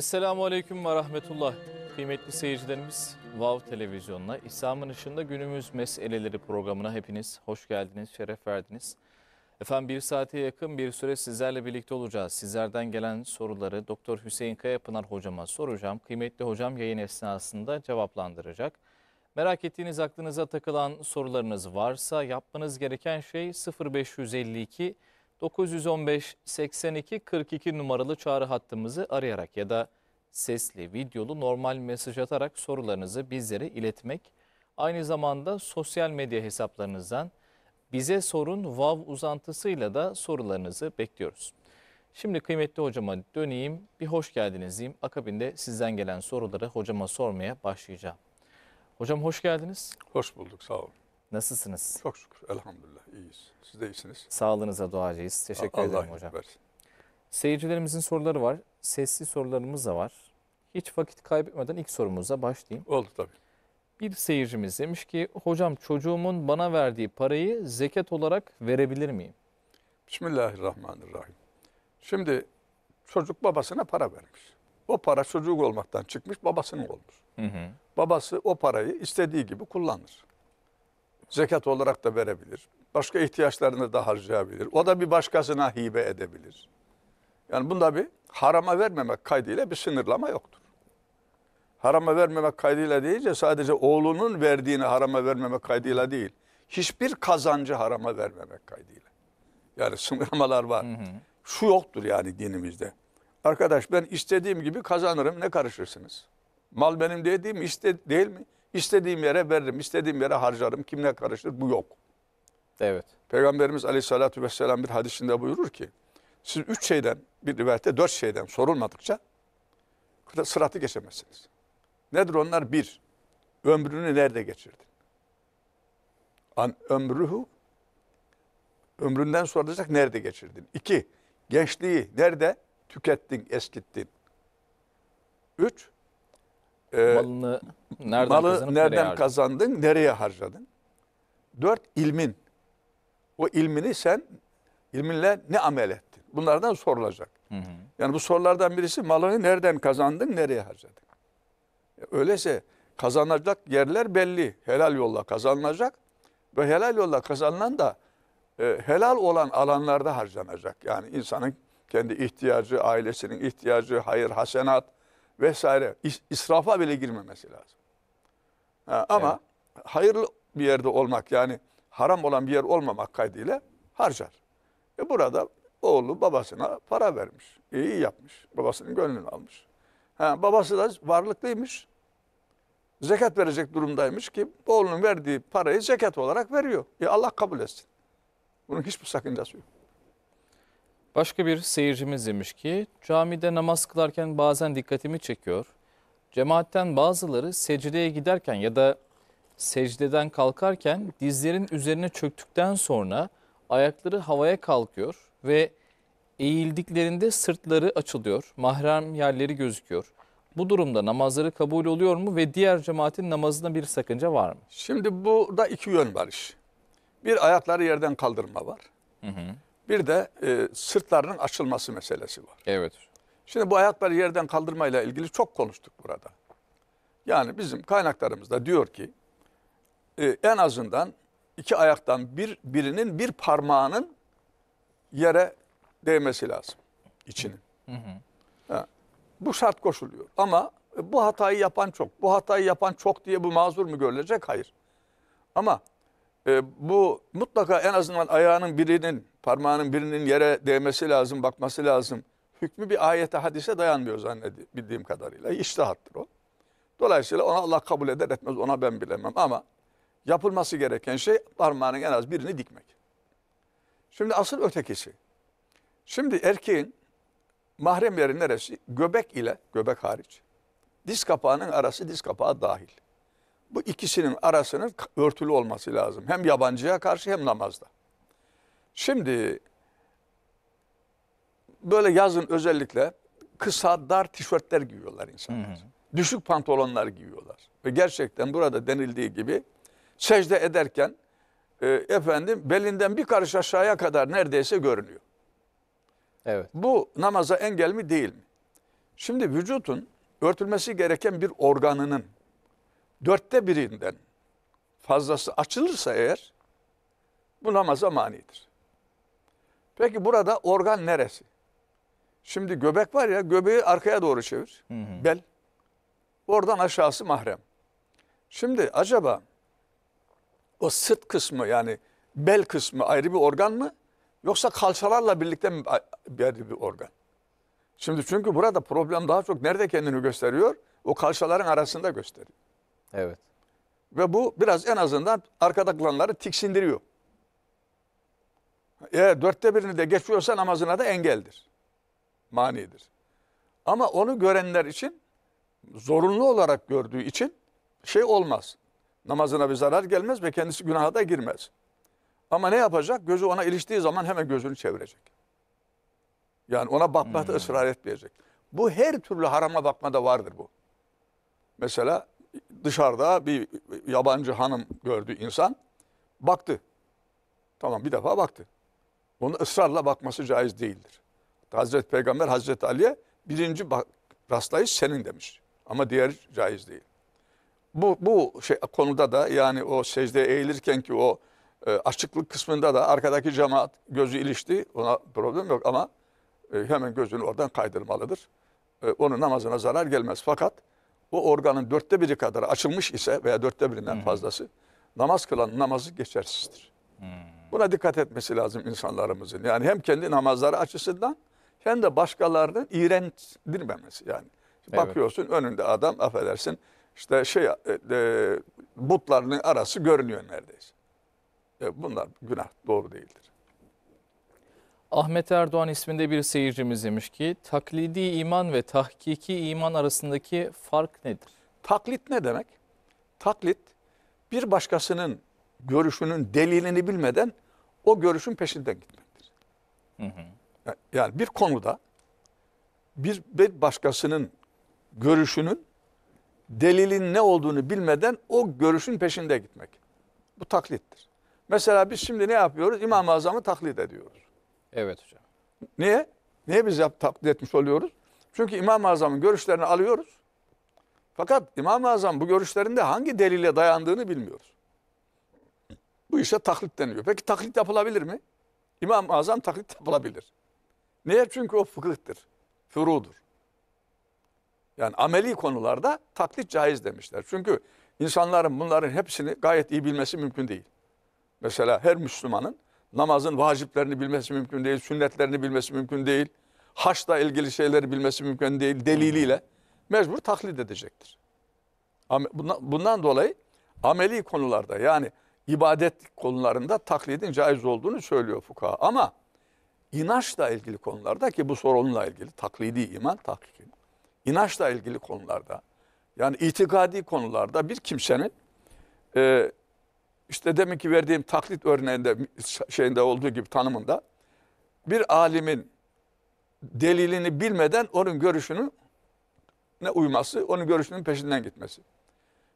Esselamu Aleyküm ve Rahmetullah. Kıymetli seyircilerimiz, Vav Televizyonu'na İslam'ın ışığında günümüz meseleleri programına hepiniz hoş geldiniz, şeref verdiniz. Efendim bir saate yakın bir süre sizlerle birlikte olacağız. Sizlerden gelen soruları Doktor Hüseyin Kayapınar hocama soracağım. Kıymetli hocam yayın esnasında cevaplandıracak. Merak ettiğiniz aklınıza takılan sorularınız varsa yapmanız gereken şey 0552 915 82 42 numaralı çağrı hattımızı arayarak ya da sesli, videolu normal mesaj atarak sorularınızı bizlere iletmek. Aynı zamanda sosyal medya hesaplarınızdan bize sorun vav uzantısıyla da sorularınızı bekliyoruz. Şimdi kıymetli hocama döneyim, bir hoş geldiniz diyeyim. Akabinde sizden gelen soruları hocama sormaya başlayacağım. Hocam hoş geldiniz. Hoş bulduk, sağ olun. Nasılsınız? Çok şükür. Elhamdülillah. iyiyiz. Siz de iyisiniz. Sağlığınıza duacıyız. Teşekkür Allah ederim hocam. Seyircilerimizin soruları var. Sesli sorularımız da var. Hiç vakit kaybetmeden ilk sorumuza başlayayım. Oldu tabii. Bir seyircimiz demiş ki hocam çocuğumun bana verdiği parayı zekat olarak verebilir miyim? Bismillahirrahmanirrahim. Şimdi çocuk babasına para vermiş. O para çocuk olmaktan çıkmış babasının olmuş. Hı hı. Babası o parayı istediği gibi kullanır zekat olarak da verebilir. Başka ihtiyaçlarını da harcayabilir. O da bir başkasına hibe edebilir. Yani bunda bir harama vermemek kaydıyla bir sınırlama yoktur. Harama vermemek kaydıyla deyince sadece oğlunun verdiğini harama vermemek kaydıyla değil. Hiçbir kazancı harama vermemek kaydıyla. Yani sınırlamalar var. Hı hı. Şu yoktur yani dinimizde. Arkadaş ben istediğim gibi kazanırım ne karışırsınız? Mal benim dediğim iste değil mi? İstediğim yere veririm, istediğim yere harcarım. Kimle karışır? Bu yok. Evet. Peygamberimiz aleyhissalatü vesselam bir hadisinde buyurur ki, siz üç şeyden, bir rivayette dört şeyden sorulmadıkça sıratı geçemezsiniz. Nedir onlar? Bir, ömrünü nerede geçirdin? An ömrühü, ömründen sorulacak nerede geçirdin? İki, gençliği nerede tükettin, eskittin? Üç, e, Malını nereden malı kazanıp nereden nereye kazandın, nereye harcadın? Dört ilmin. O ilmini sen ilminle ne amel ettin? Bunlardan sorulacak. Hı hı. Yani bu sorulardan birisi malını nereden kazandın, nereye harcadın? E, öyleyse kazanacak yerler belli. Helal yolla kazanılacak ve helal yolla kazanılan da e, helal olan alanlarda harcanacak. Yani insanın kendi ihtiyacı, ailesinin ihtiyacı, hayır, hasenat, vesaire israfa bile girmemesi lazım. Ha, ama evet. hayırlı bir yerde olmak yani haram olan bir yer olmamak kaydıyla harcar. E burada oğlu babasına para vermiş. İyi yapmış. Babasının gönlünü almış. Ha, babası da varlıklıymış. Zekat verecek durumdaymış ki oğlunun verdiği parayı zekat olarak veriyor. E Allah kabul etsin. Bunun hiçbir sakıncası yok. Başka bir seyircimiz demiş ki camide namaz kılarken bazen dikkatimi çekiyor. Cemaatten bazıları secdeye giderken ya da secdeden kalkarken dizlerin üzerine çöktükten sonra ayakları havaya kalkıyor ve eğildiklerinde sırtları açılıyor. Mahrem yerleri gözüküyor. Bu durumda namazları kabul oluyor mu ve diğer cemaatin namazına bir sakınca var mı? Şimdi burada iki yön var iş. Bir ayakları yerden kaldırma var. Hı hı. Bir de e, sırtlarının açılması meselesi var. Evet. Şimdi bu ayakları yerden kaldırmayla ilgili çok konuştuk burada. Yani bizim kaynaklarımızda diyor ki e, en azından iki ayaktan bir birinin bir parmağının yere değmesi lazım içinin. Hı hı. Ha, bu şart koşuluyor ama e, bu hatayı yapan çok. Bu hatayı yapan çok diye bu mazur mu görülecek? Hayır. Ama e, bu mutlaka en azından ayağının birinin parmağının birinin yere değmesi lazım, bakması lazım. Hükmü bir ayete, hadise dayanmıyor zannedildiğim kadarıyla. İştihattır o. Dolayısıyla ona Allah kabul eder etmez ona ben bilemem ama yapılması gereken şey parmağının en az birini dikmek. Şimdi asıl ötekisi. Şimdi erkeğin mahrem yeri neresi? Göbek ile, göbek hariç. Diz kapağının arası diz kapağı dahil. Bu ikisinin arasının örtülü olması lazım. Hem yabancıya karşı hem namazda. Şimdi böyle yazın özellikle kısa dar tişörtler giyiyorlar insanlar. Hı hı. Düşük pantolonlar giyiyorlar. Ve gerçekten burada denildiği gibi secde ederken e, efendim belinden bir karış aşağıya kadar neredeyse görünüyor. Evet. Bu namaza engel mi değil mi? Şimdi vücutun örtülmesi gereken bir organının dörtte birinden fazlası açılırsa eğer bu namaza manidir. Peki burada organ neresi? Şimdi göbek var ya göbeği arkaya doğru çevir. Hı hı. Bel. Oradan aşağısı mahrem. Şimdi acaba o sırt kısmı yani bel kısmı ayrı bir organ mı? Yoksa kalçalarla birlikte mi ayrı bir organ? Şimdi çünkü burada problem daha çok nerede kendini gösteriyor? O kalçaların arasında gösteriyor. Evet. Ve bu biraz en azından arkada kalanları tiksindiriyor. E, dörtte birini de geçiyorsa namazına da engeldir. Manidir. Ama onu görenler için zorunlu olarak gördüğü için şey olmaz. Namazına bir zarar gelmez ve kendisi günaha da girmez. Ama ne yapacak? Gözü ona iliştiği zaman hemen gözünü çevirecek. Yani ona bakmakta hmm. ısrar etmeyecek. Bu her türlü harama bakmada vardır bu. Mesela dışarıda bir yabancı hanım gördü insan. Baktı. Tamam bir defa baktı. Bunu ısrarla bakması caiz değildir. Hazreti Peygamber Hazreti Ali'ye birinci rastlayış senin demiş. Ama diğer caiz değil. Bu, bu şey, konuda da yani o secdeye eğilirken ki o e, açıklık kısmında da arkadaki cemaat gözü ilişti. Ona problem yok ama e, hemen gözünü oradan kaydırmalıdır. E, onun namazına zarar gelmez. Fakat bu organın dörtte biri kadar açılmış ise veya dörtte birinden Hı -hı. fazlası namaz kılan namazı geçersizdir. Buna dikkat etmesi lazım insanlarımızın. Yani hem kendi namazları açısından hem de başkalarının iğrençdirmemesi yani. Evet. Bakıyorsun önünde adam affedersin işte şey e, e, butlarının arası görünüyor neredeyse. E, bunlar günah doğru değildir. Ahmet Erdoğan isminde bir seyircimiz demiş ki taklidi iman ve tahkiki iman arasındaki fark nedir? Taklit ne demek? Taklit bir başkasının görüşünün delilini bilmeden o görüşün peşinden gitmektir. Hı hı. Yani bir konuda bir başkasının görüşünün delilin ne olduğunu bilmeden o görüşün peşinde gitmek. Bu taklittir. Mesela biz şimdi ne yapıyoruz? İmam-ı Azam'ı taklit ediyoruz. Evet hocam. Niye? Niye biz yap, taklit etmiş oluyoruz? Çünkü İmam-ı Azam'ın görüşlerini alıyoruz. Fakat İmam-ı Azam bu görüşlerinde hangi delile dayandığını bilmiyoruz. Bu işe taklit deniyor. Peki taklit yapılabilir mi? İmam-ı Azam taklit yapılabilir. Niye? Çünkü o fıkıhtır. Furudur. Yani ameli konularda taklit caiz demişler. Çünkü insanların bunların hepsini gayet iyi bilmesi mümkün değil. Mesela her Müslümanın namazın vaciplerini bilmesi mümkün değil, sünnetlerini bilmesi mümkün değil, haçla ilgili şeyleri bilmesi mümkün değil deliliyle mecbur taklit edecektir. bundan dolayı ameli konularda yani ibadet konularında taklidin caiz olduğunu söylüyor fuka Ama inançla ilgili konularda ki bu sorunla ilgili taklidi iman taklidi. İnançla ilgili konularda yani itikadi konularda bir kimsenin e, işte demin ki verdiğim taklit örneğinde şeyinde olduğu gibi tanımında bir alimin delilini bilmeden onun görüşünü ne uyması, onun görüşünün peşinden gitmesi.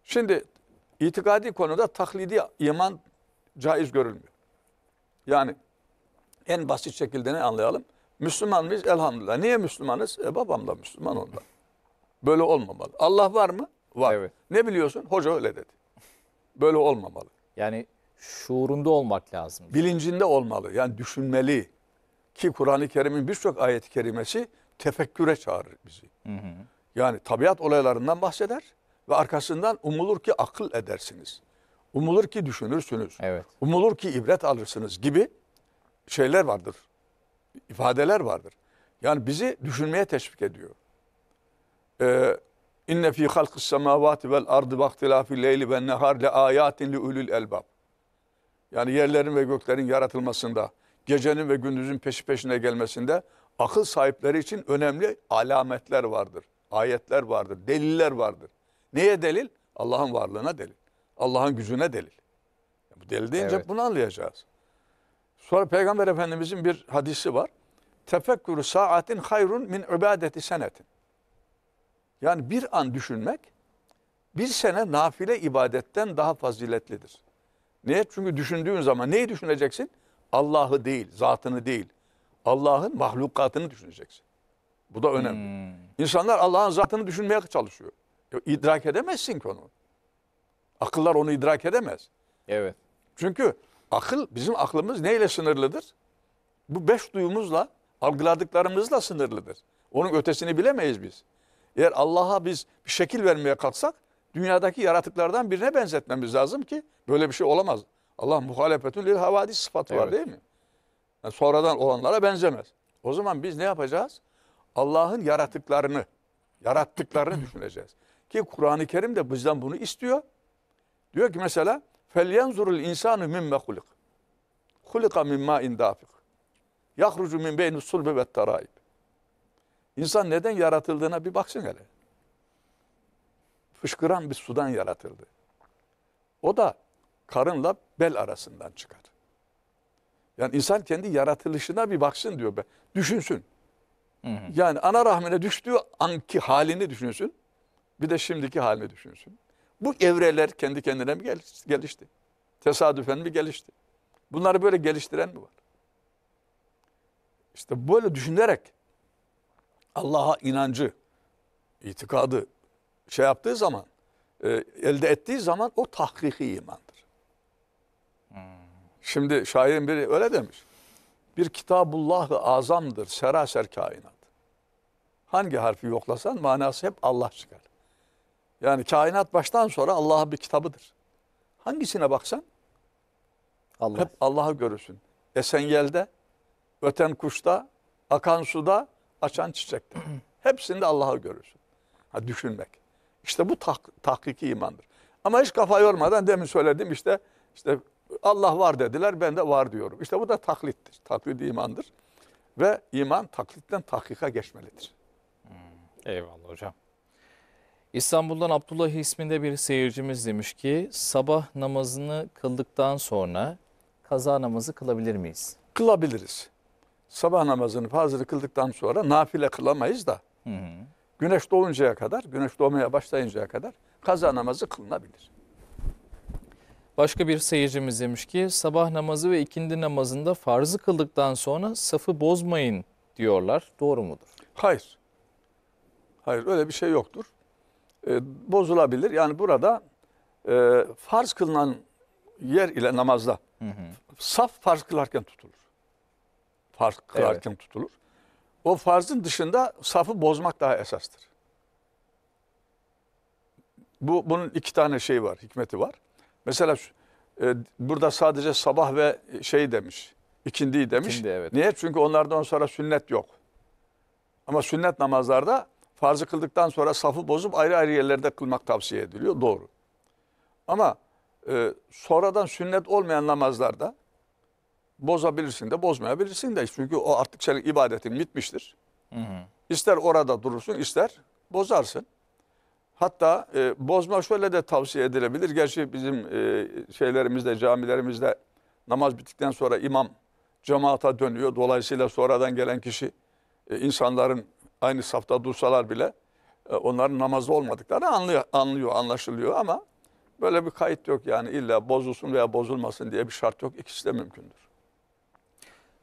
Şimdi İtikadi konuda taklidi iman caiz görülmüyor. Yani en basit şekilde ne anlayalım? Müslüman mıyız? Elhamdülillah. Niye Müslümanız? E babam da Müslüman ondan. Böyle olmamalı. Allah var mı? Var. Evet. Ne biliyorsun? Hoca öyle dedi. Böyle olmamalı. Yani şuurunda olmak lazım. Bilincinde olmalı. Yani düşünmeli. Ki Kur'an-ı Kerim'in birçok ayet-i kerimesi tefekküre çağırır bizi. Hı hı. Yani tabiat olaylarından bahseder ve arkasından umulur ki akıl edersiniz. Umulur ki düşünürsünüz. Evet. Umulur ki ibret alırsınız gibi şeyler vardır. İfadeler vardır. Yani bizi düşünmeye teşvik ediyor. Ee, İnne fi halkı's semavati vel ardı vaktilafi leyli ve nehar le ayatin li ulul elbab. Yani yerlerin ve göklerin yaratılmasında, gecenin ve gündüzün peşi peşine gelmesinde akıl sahipleri için önemli alametler vardır. Ayetler vardır, deliller vardır. Neye delil? Allah'ın varlığına delil. Allah'ın gücüne delil. Bu delil deyince evet. bunu anlayacağız. Sonra Peygamber Efendimizin bir hadisi var. Tefekkürü saatin hayrun min ibadeti senetin. Yani bir an düşünmek bir sene nafile ibadetten daha faziletlidir. Niye? Çünkü düşündüğün zaman neyi düşüneceksin? Allah'ı değil, zatını değil. Allah'ın mahlukatını düşüneceksin. Bu da önemli. Hmm. İnsanlar Allah'ın zatını düşünmeye çalışıyor. İdrak edemezsin konu. Akıllar onu idrak edemez. Evet. Çünkü akıl bizim aklımız neyle sınırlıdır? Bu beş duyumuzla, algıladıklarımızla sınırlıdır. Onun ötesini bilemeyiz biz. Eğer Allah'a biz bir şekil vermeye kalksak dünyadaki yaratıklardan birine benzetmemiz lazım ki böyle bir şey olamaz. Allah muhalefetün lil havadis sıfatı evet. var değil mi? Yani sonradan olanlara benzemez. O zaman biz ne yapacağız? Allah'ın yaratıklarını, yarattıklarını düşüneceğiz. Ki Kur'an-ı Kerim de bizden bunu istiyor. Diyor ki mesela فَلْيَنْزُرُ الْاِنْسَانُ مِمَّ خُلِقْ خُلِقَ مِمَّا اِنْدَافِقْ يَخْرُجُ مِنْ بَيْنِ الصُّلْبِ وَالتَّرَائِبِ İnsan neden yaratıldığına bir baksın hele. Fışkıran bir sudan yaratıldı. O da karınla bel arasından çıkar. Yani insan kendi yaratılışına bir baksın diyor. Be. Düşünsün. Hı hı. Yani ana rahmine düştüğü anki halini düşünsün. Bir de şimdiki halini düşünsün. Bu evreler kendi kendine mi gelişti? Tesadüfen mi gelişti? Bunları böyle geliştiren mi var? İşte böyle düşünerek Allah'a inancı, itikadı şey yaptığı zaman, e, elde ettiği zaman o tahriki imandır. Hmm. Şimdi şairin biri öyle demiş. Bir kitabullah azamdır seraser kainat. Hangi harfi yoklasan manası hep Allah çıkar. Yani kainat baştan sonra Allah'ın bir kitabıdır. Hangisine baksan Allah. hep Allah'ı görürsün. Esengelde, öten kuşta, akan suda, açan çiçekte. Hepsinde Allah'ı görürsün. Ha, düşünmek. İşte bu tak, tahkiki imandır. Ama hiç kafa yormadan demin söyledim işte işte Allah var dediler ben de var diyorum. İşte bu da taklittir. Taklit imandır. Ve iman taklitten tahkika geçmelidir. Hmm, eyvallah hocam. İstanbul'dan Abdullah isminde bir seyircimiz demiş ki sabah namazını kıldıktan sonra kaza namazı kılabilir miyiz? Kılabiliriz. Sabah namazını fazla kıldıktan sonra nafile kılamayız da. Hı hı. Güneş doğuncaya kadar, güneş doğmaya başlayıncaya kadar kaza namazı kılınabilir. Başka bir seyircimiz demiş ki sabah namazı ve ikindi namazında farzı kıldıktan sonra safı bozmayın diyorlar. Doğru mudur? Hayır. Hayır öyle bir şey yoktur. E, bozulabilir. Yani burada e, farz kılınan yer ile namazda hı hı. saf farz kılarken tutulur. Farz kılarken evet. tutulur. O farzın dışında safı bozmak daha esastır. Bu bunun iki tane şey var, hikmeti var. Mesela e, burada sadece sabah ve şey demiş, ikindi demiş. İkindi, evet. Niye? Çünkü onlardan sonra sünnet yok. Ama sünnet namazlarda Farzı kıldıktan sonra safı bozup ayrı ayrı yerlerde kılmak tavsiye ediliyor. Doğru. Ama e, sonradan sünnet olmayan namazlarda bozabilirsin de bozmayabilirsin de. Çünkü o artık senin ibadetin bitmiştir. Hı hı. İster orada durursun ister bozarsın. Hatta e, bozma şöyle de tavsiye edilebilir. Gerçi bizim e, şeylerimizde, camilerimizde namaz bittikten sonra imam cemaata dönüyor. Dolayısıyla sonradan gelen kişi e, insanların aynı safta dursalar bile e, onların namazda olmadıkları anlıyor, anlıyor, anlaşılıyor ama böyle bir kayıt yok yani illa bozulsun veya bozulmasın diye bir şart yok. İkisi de mümkündür.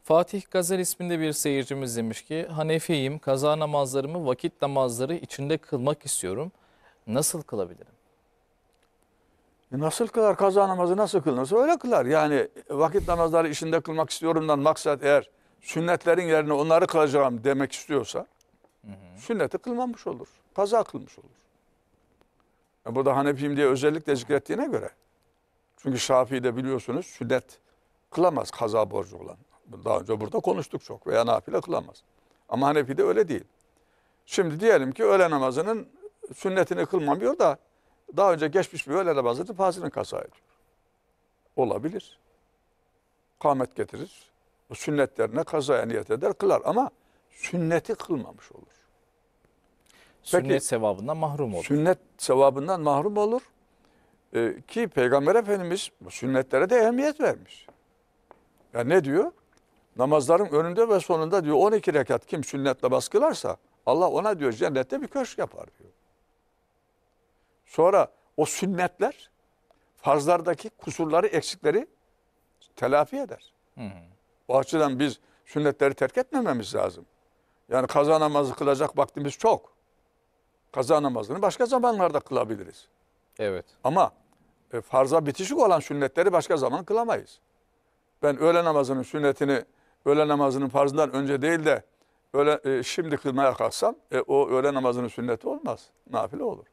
Fatih Gazel isminde bir seyircimiz demiş ki Hanefiyim kaza namazlarımı vakit namazları içinde kılmak istiyorum. Nasıl kılabilirim? E, nasıl kılar kaza namazı nasıl kılınırsa öyle kılar. Yani vakit namazları içinde kılmak istiyorumdan maksat eğer sünnetlerin yerine onları kılacağım demek istiyorsa Hı hı. Sünneti kılmamış olur. Kaza kılmış olur. E burada Hanefiyim diye özellikle zikrettiğine göre. Çünkü Şafii'de biliyorsunuz sünnet kılamaz kaza borcu olan. Daha önce burada konuştuk çok veya nafile kılamaz. Ama Hanefi'de öyle değil. Şimdi diyelim ki öğle namazının sünnetini kılmamıyor da daha önce geçmiş bir öğle namazının fazlını kaza ediyor. Olabilir. Kamet getirir. Sünnetlerine kazaya niyet eder, kılar ama sünneti kılmamış olur. Peki, sünnet sevabından mahrum olur. Sünnet sevabından mahrum olur. Ee, ki Peygamber Efendimiz sünnetlere de ehemmiyet vermiş. Ya ne diyor? Namazların önünde ve sonunda diyor 12 rekat kim sünnetle baskılarsa Allah ona diyor cennette bir köşk yapar diyor. Sonra o sünnetler farzlardaki kusurları, eksikleri telafi eder. Hı hı. O açıdan biz sünnetleri terk etmememiz lazım. Yani kaza namazı kılacak vaktimiz çok. Kaza namazını başka zamanlarda kılabiliriz. Evet. Ama e, farza bitişik olan sünnetleri başka zaman kılamayız. Ben öğle namazının sünnetini öğle namazının farzından önce değil de öğle, e, şimdi kılmaya kalksam e, o öğle namazının sünneti olmaz. Nafile olur.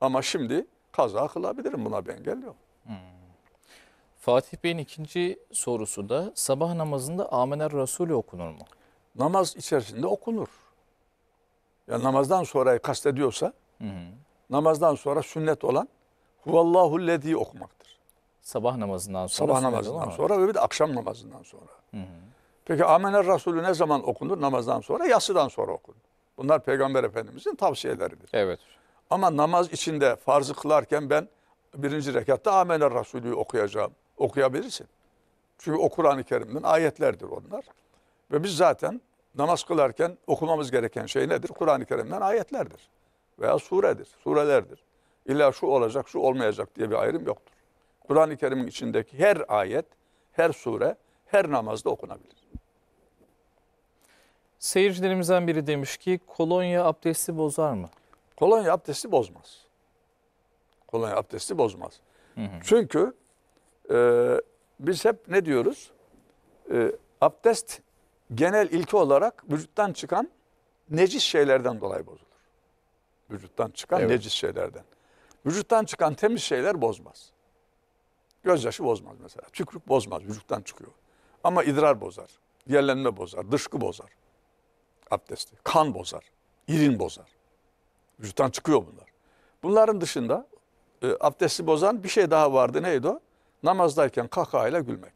Ama şimdi kaza kılabilirim buna bir engel yok. Hmm. Fatih Bey'in ikinci sorusu da sabah namazında Amener Resulü okunur mu? namaz içerisinde okunur. Yani namazdan sonra kastediyorsa hı hı. namazdan sonra sünnet olan huvallahu lezi okumaktır. Sabah namazından sonra. Sabah namazından sonra ve bir de akşam namazından sonra. Hı hı. Peki Amener Resulü ne zaman okunur? Namazdan sonra, yasıdan sonra okunur. Bunlar Peygamber Efendimizin tavsiyeleridir. Evet. Ama namaz içinde farzı kılarken ben birinci rekatta Amener Resulü'yü okuyacağım. Okuyabilirsin. Çünkü o Kur'an-ı Kerim'den ayetlerdir onlar. Ve biz zaten namaz kılarken okumamız gereken şey nedir? Kur'an-ı Kerim'den ayetlerdir. Veya suredir, surelerdir. İlla şu olacak, şu olmayacak diye bir ayrım yoktur. Kur'an-ı Kerim'in içindeki her ayet, her sure, her namazda okunabilir. Seyircilerimizden biri demiş ki kolonya abdesti bozar mı? Kolonya abdesti bozmaz. Kolonya abdesti bozmaz. Hı hı. Çünkü e, biz hep ne diyoruz? E, abdest genel ilki olarak vücuttan çıkan necis şeylerden dolayı bozulur. Vücuttan çıkan evet. necis şeylerden. Vücuttan çıkan temiz şeyler bozmaz. Gözyaşı bozmaz mesela. Tükürük bozmaz. Vücuttan çıkıyor. Ama idrar bozar. Yerlenme bozar. Dışkı bozar. Abdesti. Kan bozar. irin bozar. Vücuttan çıkıyor bunlar. Bunların dışında e, abdesti bozan bir şey daha vardı. Neydi o? Namazdayken kahkahayla gülmek.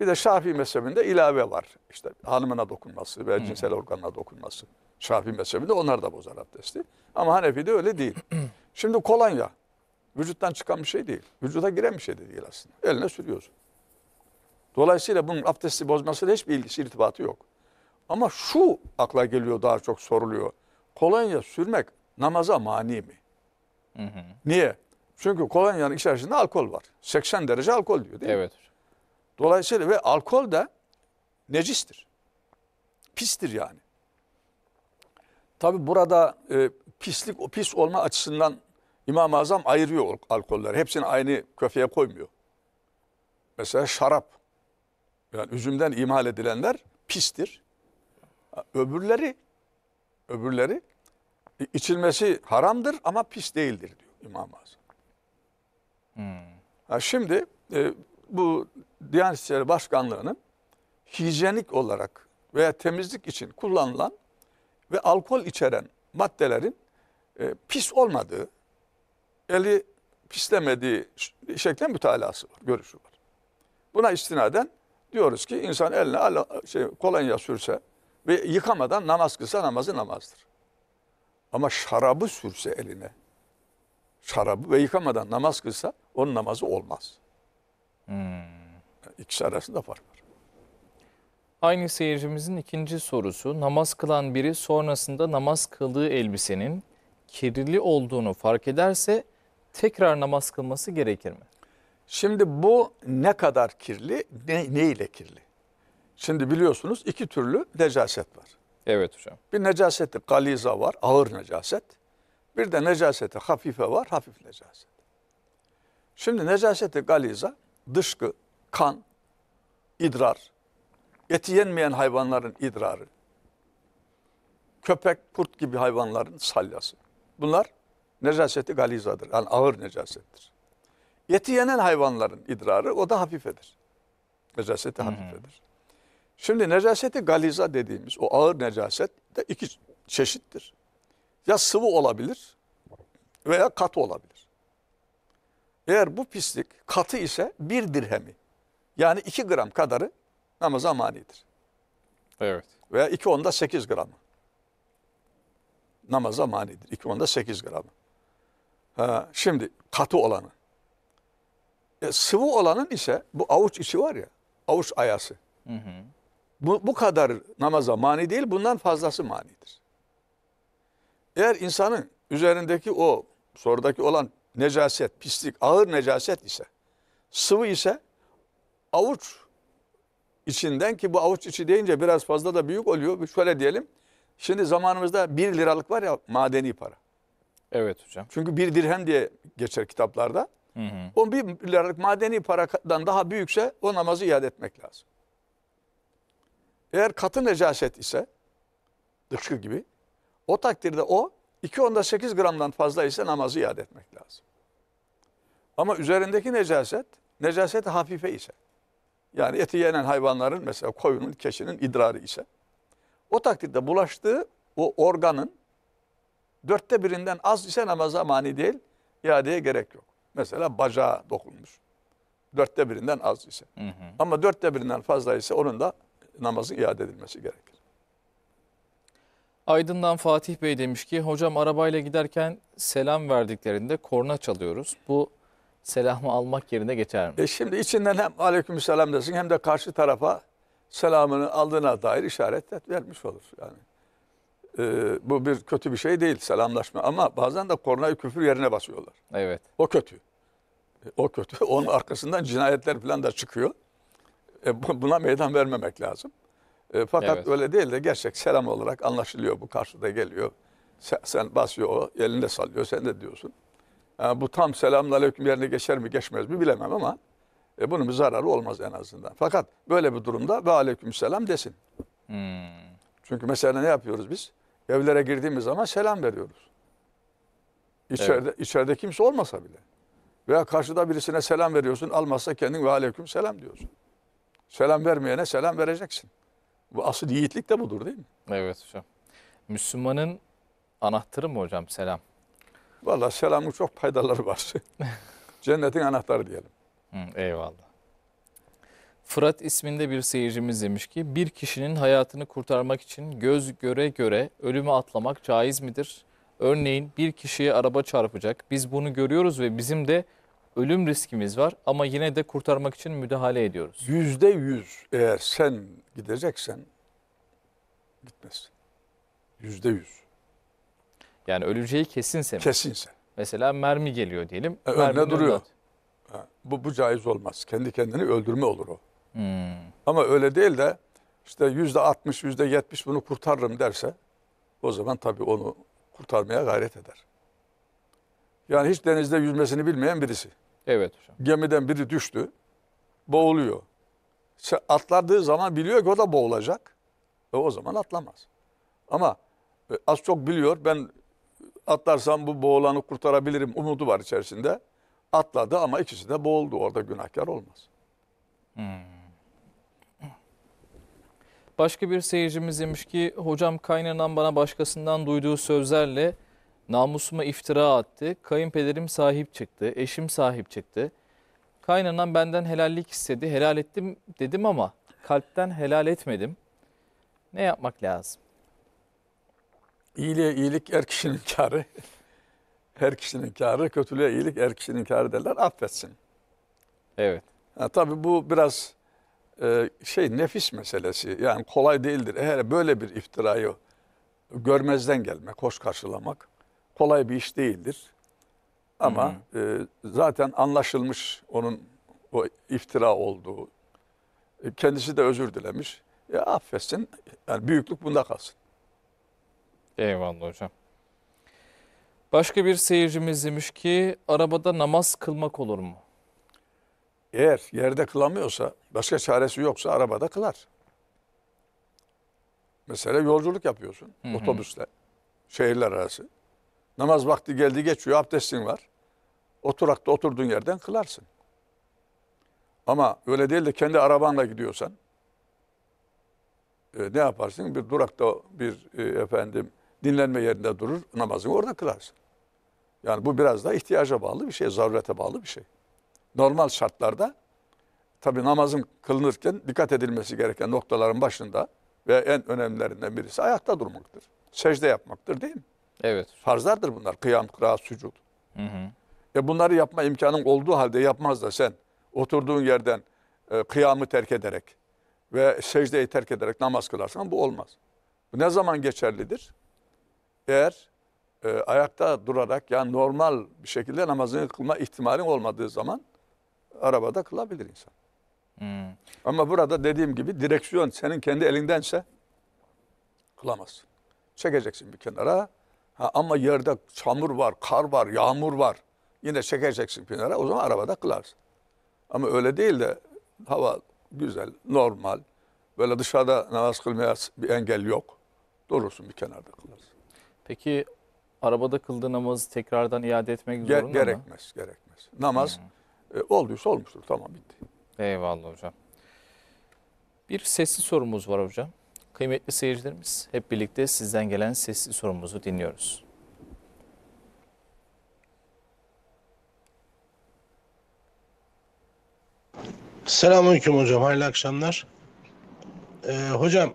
Bir de Şafii mezhebinde ilave var. İşte hanımına dokunması veya cinsel organına dokunması. Şafii mezhebinde onlar da bozar abdesti. Ama de öyle değil. Şimdi kolonya vücuttan çıkan bir şey değil. Vücuda giren bir şey de değil aslında. Eline sürüyorsun. Dolayısıyla bunun abdesti bozmasıyla hiçbir ilgisi, irtibatı yok. Ama şu akla geliyor daha çok soruluyor. Kolonya sürmek namaza mani mi? Hı hı. Niye? Çünkü kolonyanın içerisinde alkol var. 80 derece alkol diyor değil evet. mi? Evet. Dolayısıyla ve alkol de necistir. Pistir yani. Tabi burada e, pislik pis olma açısından İmam-ı Azam ayırıyor alkolleri. Hepsini aynı köfeye koymuyor. Mesela şarap. Yani üzümden imal edilenler pistir. Öbürleri öbürleri e, içilmesi haramdır ama pis değildir diyor İmam-ı Azam. Hmm. Ha şimdi e, bu Diyanet İşleri Başkanlığı'nın hijyenik olarak veya temizlik için kullanılan ve alkol içeren maddelerin e, pis olmadığı, eli pislemediği şeklen mütalası var, görüşü var. Buna istinaden diyoruz ki insan eline ala, şey, kolonya sürse ve yıkamadan namaz kılsa namazı namazdır. Ama şarabı sürse eline, şarabı ve yıkamadan namaz kılsa onun namazı olmaz. Hmm. İkisi arasında fark var. Aynı seyircimizin ikinci sorusu namaz kılan biri sonrasında namaz kıldığı elbisenin kirli olduğunu fark ederse tekrar namaz kılması gerekir mi? Şimdi bu ne kadar kirli, ne, ne ile kirli? Şimdi biliyorsunuz iki türlü necaset var. Evet hocam. Bir necaseti galiza var, ağır necaset. Bir de necaseti hafife var, hafif necaset. Şimdi necaseti galiza, dışkı, kan, idrar, eti yenmeyen hayvanların idrarı, köpek, kurt gibi hayvanların salyası. Bunlar necaseti galizadır. Yani ağır necasettir. Eti yenen hayvanların idrarı o da hafifedir. Necaseti hmm. hafifedir. Şimdi necaseti galiza dediğimiz o ağır necaset de iki çeşittir. Ya sıvı olabilir veya katı olabilir. Eğer bu pislik katı ise bir dirhemi yani 2 gram kadarı namaza manidir. Evet. Veya 2 onda 8 gram. Namaza manidir. 2 onda 8 gram. Ha, şimdi katı olanı. E, sıvı olanın ise bu avuç içi var ya, avuç ayası. Hı hı. Bu, bu kadar namaza mani değil, bundan fazlası manidir. Eğer insanın üzerindeki o sorudaki olan necaset, pislik, ağır necaset ise, sıvı ise avuç içinden ki bu avuç içi deyince biraz fazla da büyük oluyor. Şöyle diyelim. Şimdi zamanımızda 1 liralık var ya madeni para. Evet hocam. Çünkü 1 dirhem diye geçer kitaplarda. Hı hı. O 1 liralık madeni paradan daha büyükse o namazı iade etmek lazım. Eğer katı necaset ise dışkı gibi o takdirde o 2 onda 8 gramdan fazla ise namazı iade etmek lazım. Ama üzerindeki necaset, necaset hafife ise yani eti yenen hayvanların mesela koyunun, keçinin idrarı ise o takdirde bulaştığı o organın dörtte birinden az ise namaza mani değil, iadeye gerek yok. Mesela bacağa dokunmuş. Dörtte birinden az ise. Hı hı. Ama dörtte birinden fazla ise onun da namazın iade edilmesi gerekir. Aydın'dan Fatih Bey demiş ki hocam arabayla giderken selam verdiklerinde korna çalıyoruz. Bu selamı almak yerine geçer mi? E şimdi içinden hem aleyküm selam desin hem de karşı tarafa selamını aldığına dair işaret et vermiş olur. Yani e, bu bir kötü bir şey değil selamlaşma ama bazen de korna küfür yerine basıyorlar. Evet. O kötü. E, o kötü. Onun arkasından cinayetler falan da çıkıyor. E, buna meydan vermemek lazım. E, fakat evet. öyle değil de gerçek selam olarak anlaşılıyor bu karşıda geliyor. Sen, sen basıyor o elinde sallıyor sen de diyorsun bu tam selamun aleyküm yerine geçer mi geçmez mi bilemem ama e, bunun bir zararı olmaz en azından. Fakat böyle bir durumda ve aleyküm selam desin. Hmm. Çünkü mesela ne yapıyoruz biz? Evlere girdiğimiz zaman selam veriyoruz. İçeride, evet. içeride kimse olmasa bile. Veya karşıda birisine selam veriyorsun almazsa kendin ve aleyküm selam diyorsun. Selam vermeyene selam vereceksin. Bu asıl yiğitlik de budur değil mi? Evet hocam. Müslümanın anahtarı mı hocam selam? Valla selamın çok faydaları var. Cennetin anahtarı diyelim. Hı, eyvallah. Fırat isminde bir seyircimiz demiş ki bir kişinin hayatını kurtarmak için göz göre göre ölüme atlamak caiz midir? Örneğin bir kişiye araba çarpacak. Biz bunu görüyoruz ve bizim de ölüm riskimiz var ama yine de kurtarmak için müdahale ediyoruz. Yüzde yüz eğer sen gideceksen gitmez. Yüzde yüz. Yani öleceği kesinse mi? Kesinse. Mesela mermi geliyor diyelim. E, önüne duruyor. ha, bu, bu caiz olmaz. Kendi kendini öldürme olur o. Hmm. Ama öyle değil de işte yüzde altmış, yüzde yetmiş bunu kurtarırım derse o zaman tabii onu kurtarmaya gayret eder. Yani hiç denizde yüzmesini bilmeyen birisi. Evet hocam. Gemiden biri düştü, boğuluyor. atladığı zaman biliyor ki o da boğulacak. E o zaman atlamaz. Ama e, az çok biliyor ben atlarsam bu boğulanı kurtarabilirim umudu var içerisinde. Atladı ama ikisi de boğuldu. Orada günahkar olmaz. Hmm. Başka bir seyircimiz demiş ki hocam kaynanan bana başkasından duyduğu sözlerle namusuma iftira attı. Kayınpederim sahip çıktı. Eşim sahip çıktı. Kaynanan benden helallik istedi. Helal ettim dedim ama kalpten helal etmedim. Ne yapmak lazım? iyiliğe iyilik her kişinin karı. her kişinin karı, kötülüğe iyilik her kişinin karı derler. Affetsin. Evet. Ha, tabii bu biraz e, şey nefis meselesi. Yani kolay değildir. Eğer böyle bir iftirayı görmezden gelmek, hoş karşılamak kolay bir iş değildir. Ama E, zaten anlaşılmış onun o iftira olduğu. E, kendisi de özür dilemiş. E, affetsin. Yani büyüklük bunda kalsın. Eyvallah hocam. Başka bir seyircimiz demiş ki arabada namaz kılmak olur mu? Eğer yerde kılamıyorsa, başka çaresi yoksa arabada kılar. Mesela yolculuk yapıyorsun hı hı. otobüsle, şehirler arası. Namaz vakti geldi geçiyor, abdestin var. Oturakta oturduğun yerden kılarsın. Ama öyle değil de kendi arabanla gidiyorsan e, ne yaparsın? Bir durakta bir e, efendim dinlenme yerinde durur, namazını orada kılarsın. Yani bu biraz da ihtiyaca bağlı bir şey, zarurete bağlı bir şey. Normal şartlarda tabi namazın kılınırken dikkat edilmesi gereken noktaların başında ve en önemlilerinden birisi ayakta durmaktır. Secde yapmaktır değil mi? Evet. Farzlardır bunlar. Kıyam, kıraat, sucud. Hı hı. E bunları yapma imkanın olduğu halde yapmaz da sen oturduğun yerden e, kıyamı terk ederek ve secdeyi terk ederek namaz kılarsan bu olmaz. Bu ne zaman geçerlidir? eğer e, ayakta durarak yani normal bir şekilde namazını kılma ihtimalin olmadığı zaman arabada kılabilir insan. Hmm. Ama burada dediğim gibi direksiyon senin kendi elindense kılamazsın. Çekeceksin bir kenara. Ha, ama yerde çamur var, kar var, yağmur var. Yine çekeceksin kenara. O zaman arabada kılarsın. Ama öyle değil de hava güzel, normal. Böyle dışarıda namaz kılmaya bir engel yok. Durursun bir kenarda kılarsın. Peki arabada kıldığı namazı tekrardan iade etmek zorunda Ge mı? Gerekmez, gerekmez. Namaz hmm. e, olduysa olmuştur. Tamam bitti. Eyvallah hocam. Bir sesli sorumuz var hocam. Kıymetli seyircilerimiz hep birlikte sizden gelen sesli sorumuzu dinliyoruz. Selamünaleyküm hocam. Hayırlı akşamlar. Ee, hocam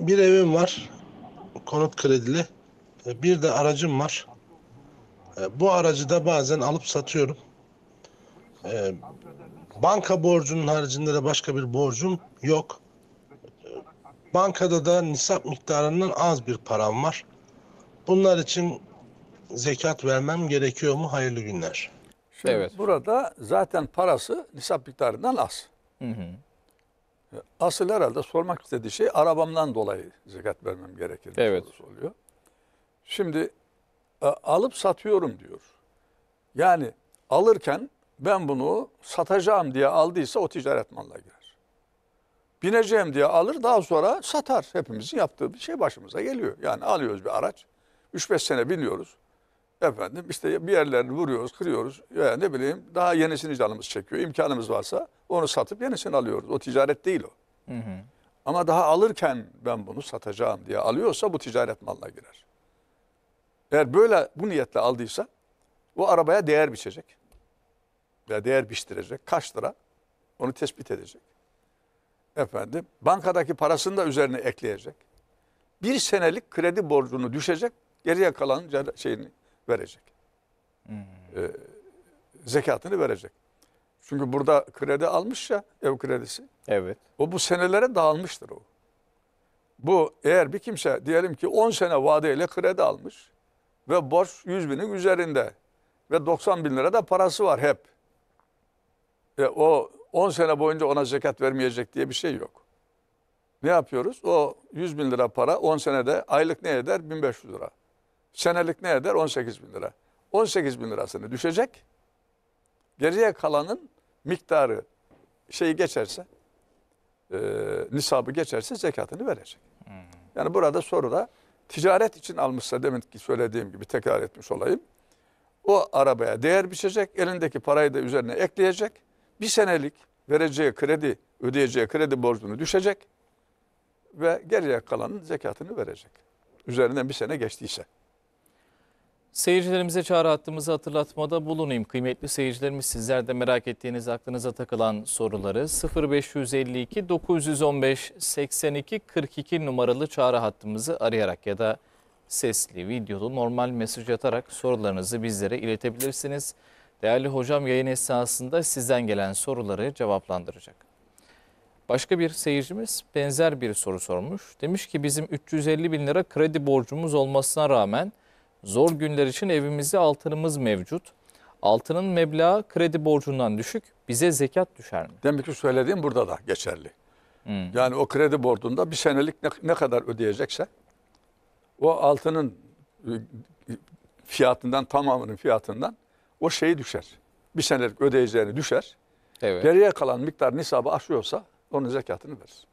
bir evim var konut kredili. E, bir de aracım var. E, bu aracı da bazen alıp satıyorum. E, banka borcunun haricinde de başka bir borcum yok. bankada da nisap miktarından az bir param var. Bunlar için zekat vermem gerekiyor mu? Hayırlı günler. Şimdi evet. burada zaten parası nisap miktarından az. Hı hı. Asıl herhalde sormak istediği şey arabamdan dolayı zekat vermem gerekir. Evet. Oluyor. Şimdi alıp satıyorum diyor. Yani alırken ben bunu satacağım diye aldıysa o ticaret malına girer. Bineceğim diye alır daha sonra satar. Hepimizin yaptığı bir şey başımıza geliyor. Yani alıyoruz bir araç. 3-5 sene biniyoruz. Efendim işte bir yerlerini vuruyoruz, kırıyoruz. Yani ne bileyim daha yenisini canımız çekiyor. İmkanımız varsa onu satıp yenisini alıyoruz. O ticaret değil o. Hı hı. Ama daha alırken ben bunu satacağım diye alıyorsa bu ticaret malına girer. Eğer böyle bu niyetle aldıysa o arabaya değer biçecek. Ya değer biçtirecek. Kaç lira? Onu tespit edecek. Efendim bankadaki parasını da üzerine ekleyecek. Bir senelik kredi borcunu düşecek. Geriye kalan şeyini verecek. Hmm. E, zekatını verecek. Çünkü burada kredi almış ya ev kredisi. Evet. O bu senelere dağılmıştır o. Bu eğer bir kimse diyelim ki 10 sene vadeyle kredi almış ve borç 100 binin üzerinde ve 90 bin lira da parası var hep. E, o 10 sene boyunca ona zekat vermeyecek diye bir şey yok. Ne yapıyoruz? O 100 bin lira para 10 senede aylık ne eder? 1500 lira. Senelik ne eder? 18 bin lira. 18 bin lirasını düşecek. Geriye kalanın miktarı şeyi geçerse, e, nisabı geçerse zekatını verecek. Yani burada soru da ticaret için almışsa demin ki söylediğim gibi tekrar etmiş olayım. O arabaya değer biçecek, elindeki parayı da üzerine ekleyecek. Bir senelik vereceği kredi, ödeyeceği kredi borcunu düşecek ve geriye kalanın zekatını verecek. Üzerinden bir sene geçtiyse. Seyircilerimize çağrı hattımızı hatırlatmada bulunayım. Kıymetli seyircilerimiz sizler de merak ettiğiniz aklınıza takılan soruları 0552 915 82 42 numaralı çağrı hattımızı arayarak ya da sesli, videolu, normal mesaj atarak sorularınızı bizlere iletebilirsiniz. Değerli hocam yayın esnasında sizden gelen soruları cevaplandıracak. Başka bir seyircimiz benzer bir soru sormuş. Demiş ki bizim 350 bin lira kredi borcumuz olmasına rağmen Zor günler için evimizde altınımız mevcut. Altının meblağı kredi borcundan düşük. Bize zekat düşer mi? Demek ki söylediğim burada da geçerli. Hmm. Yani o kredi borcunda bir senelik ne, ne kadar ödeyecekse o altının e, fiyatından tamamının fiyatından o şeyi düşer. Bir senelik ödeyeceğini düşer. Evet. Geriye kalan miktar nisabı aşıyorsa onun zekatını verir.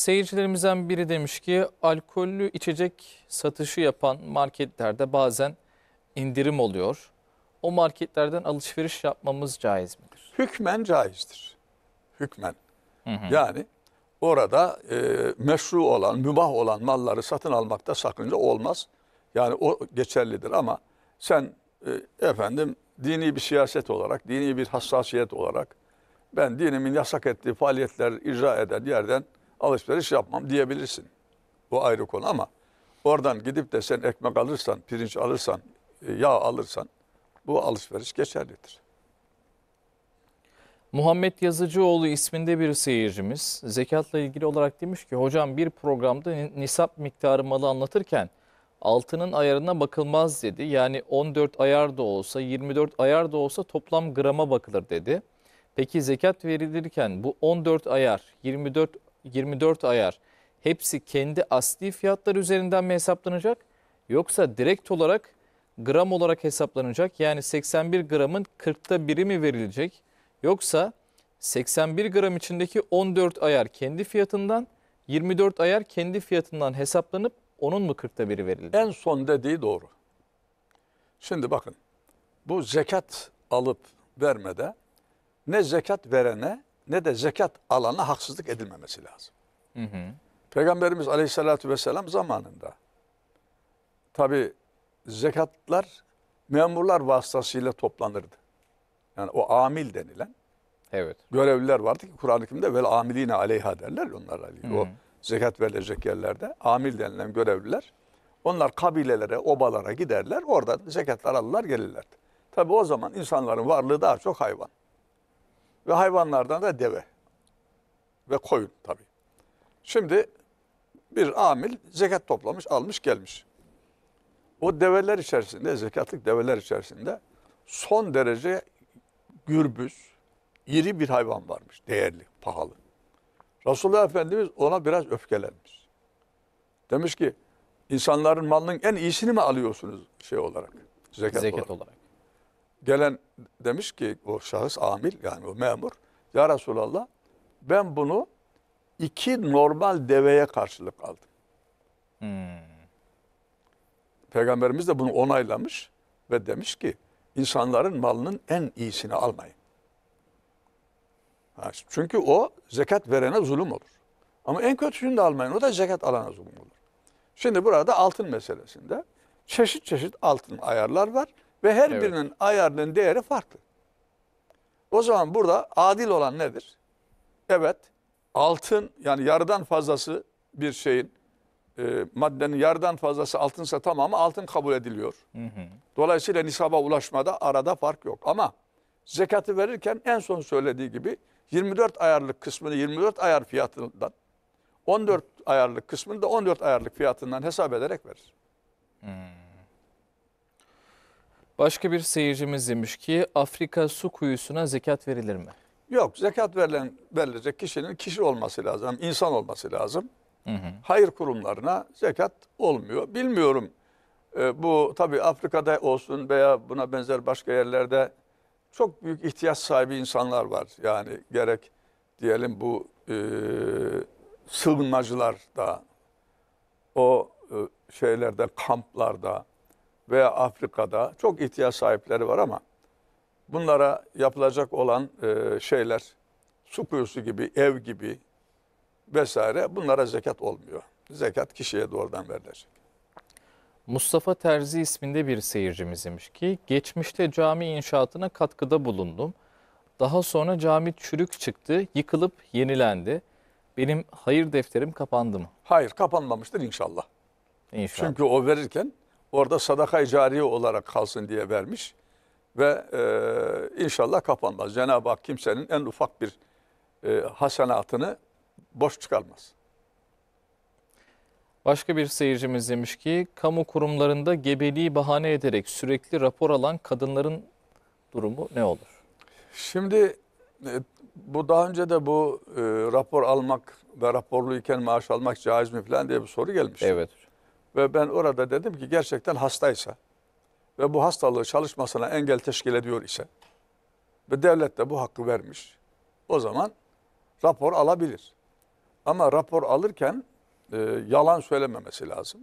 Seyircilerimizden biri demiş ki alkollü içecek satışı yapan marketlerde bazen indirim oluyor. O marketlerden alışveriş yapmamız caiz midir? Hükmen caizdir. Hükmen. Hı hı. Yani orada e, meşru olan, mübah olan malları satın almakta sakınca olmaz. Yani o geçerlidir ama sen e, efendim dini bir siyaset olarak, dini bir hassasiyet olarak ben dinimin yasak ettiği faaliyetler icra eden yerden alışveriş yapmam diyebilirsin. Bu ayrı konu ama oradan gidip de sen ekmek alırsan, pirinç alırsan, e, yağ alırsan bu alışveriş geçerlidir. Muhammed Yazıcıoğlu isminde bir seyircimiz zekatla ilgili olarak demiş ki hocam bir programda nisap miktarı malı anlatırken altının ayarına bakılmaz dedi. Yani 14 ayar da olsa 24 ayar da olsa toplam grama bakılır dedi. Peki zekat verilirken bu 14 ayar 24 24 ayar hepsi kendi asli fiyatları üzerinden mi hesaplanacak yoksa direkt olarak gram olarak hesaplanacak yani 81 gramın 40'ta biri mi verilecek yoksa 81 gram içindeki 14 ayar kendi fiyatından 24 ayar kendi fiyatından hesaplanıp onun mu 40'ta biri verilecek? En son dediği doğru. Şimdi bakın bu zekat alıp vermede ne zekat verene ne de zekat alana haksızlık edilmemesi lazım. Hı hı. Peygamberimiz aleyhissalatü vesselam zamanında tabi zekatlar memurlar vasıtasıyla toplanırdı. Yani o amil denilen evet. görevliler vardı ki Kur'an-ı Kerim'de vel amiline aleyha derler onlarla ilgili. Hı hı. O zekat verilecek yerlerde amil denilen görevliler onlar kabilelere, obalara giderler. Orada zekatlar alırlar gelirlerdi. Tabi o zaman insanların varlığı daha çok hayvan. Ve hayvanlardan da deve ve koyun tabii. Şimdi bir amil zekat toplamış, almış gelmiş. O develer içerisinde, zekatlık develer içerisinde son derece gürbüz, iri bir hayvan varmış. Değerli, pahalı. Resulullah Efendimiz ona biraz öfkelenmiş. Demiş ki insanların malının en iyisini mi alıyorsunuz şey olarak? Zekat, zekat olarak. olarak gelen demiş ki o şahıs amil yani o memur. Ya Resulallah ben bunu iki normal deveye karşılık aldım. Hmm. Peygamberimiz de bunu onaylamış ve demiş ki insanların malının en iyisini almayın. Ha, çünkü o zekat verene zulüm olur. Ama en kötüsünü de almayın. O da zekat alana zulüm olur. Şimdi burada altın meselesinde çeşit çeşit altın ayarlar var. Ve her evet. birinin ayarının değeri farklı. O zaman burada adil olan nedir? Evet altın yani yarıdan fazlası bir şeyin e, maddenin yarıdan fazlası altınsa tamamı altın kabul ediliyor. Hı hı. Dolayısıyla nisaba ulaşmada arada fark yok. Ama zekatı verirken en son söylediği gibi 24 ayarlık kısmını 24 ayar fiyatından 14 ayarlık kısmını da 14 ayarlık fiyatından hesap ederek verir. Hmm. Başka bir seyircimiz demiş ki Afrika su kuyusuna zekat verilir mi? Yok zekat verilen, verilecek kişinin kişi olması lazım, insan olması lazım. Hı hı. Hayır kurumlarına zekat olmuyor. Bilmiyorum e, bu tabii Afrika'da olsun veya buna benzer başka yerlerde çok büyük ihtiyaç sahibi insanlar var. Yani gerek diyelim bu e, sığınmacılar da o e, şeylerde kamplarda veya Afrika'da çok ihtiyaç sahipleri var ama bunlara yapılacak olan e, şeyler su kuyusu gibi, ev gibi vesaire bunlara zekat olmuyor. Zekat kişiye doğrudan verilecek. Mustafa Terzi isminde bir seyircimiz demiş ki geçmişte cami inşaatına katkıda bulundum. Daha sonra cami çürük çıktı, yıkılıp yenilendi. Benim hayır defterim kapandı mı? Hayır kapanmamıştır inşallah. İnşallah. Çünkü o verirken orada sadaka icariye olarak kalsın diye vermiş. Ve e, inşallah kapanmaz. Cenab-ı Hak kimsenin en ufak bir e, hasenatını boş çıkarmaz. Başka bir seyircimiz demiş ki kamu kurumlarında gebeliği bahane ederek sürekli rapor alan kadınların durumu ne olur? Şimdi e, bu daha önce de bu e, rapor almak ve raporluyken maaş almak caiz mi falan diye bir soru gelmiş. Evet. Ve ben orada dedim ki gerçekten hastaysa ve bu hastalığı çalışmasına engel teşkil ediyor ise ve devlet de bu hakkı vermiş. O zaman rapor alabilir. Ama rapor alırken e, yalan söylememesi lazım.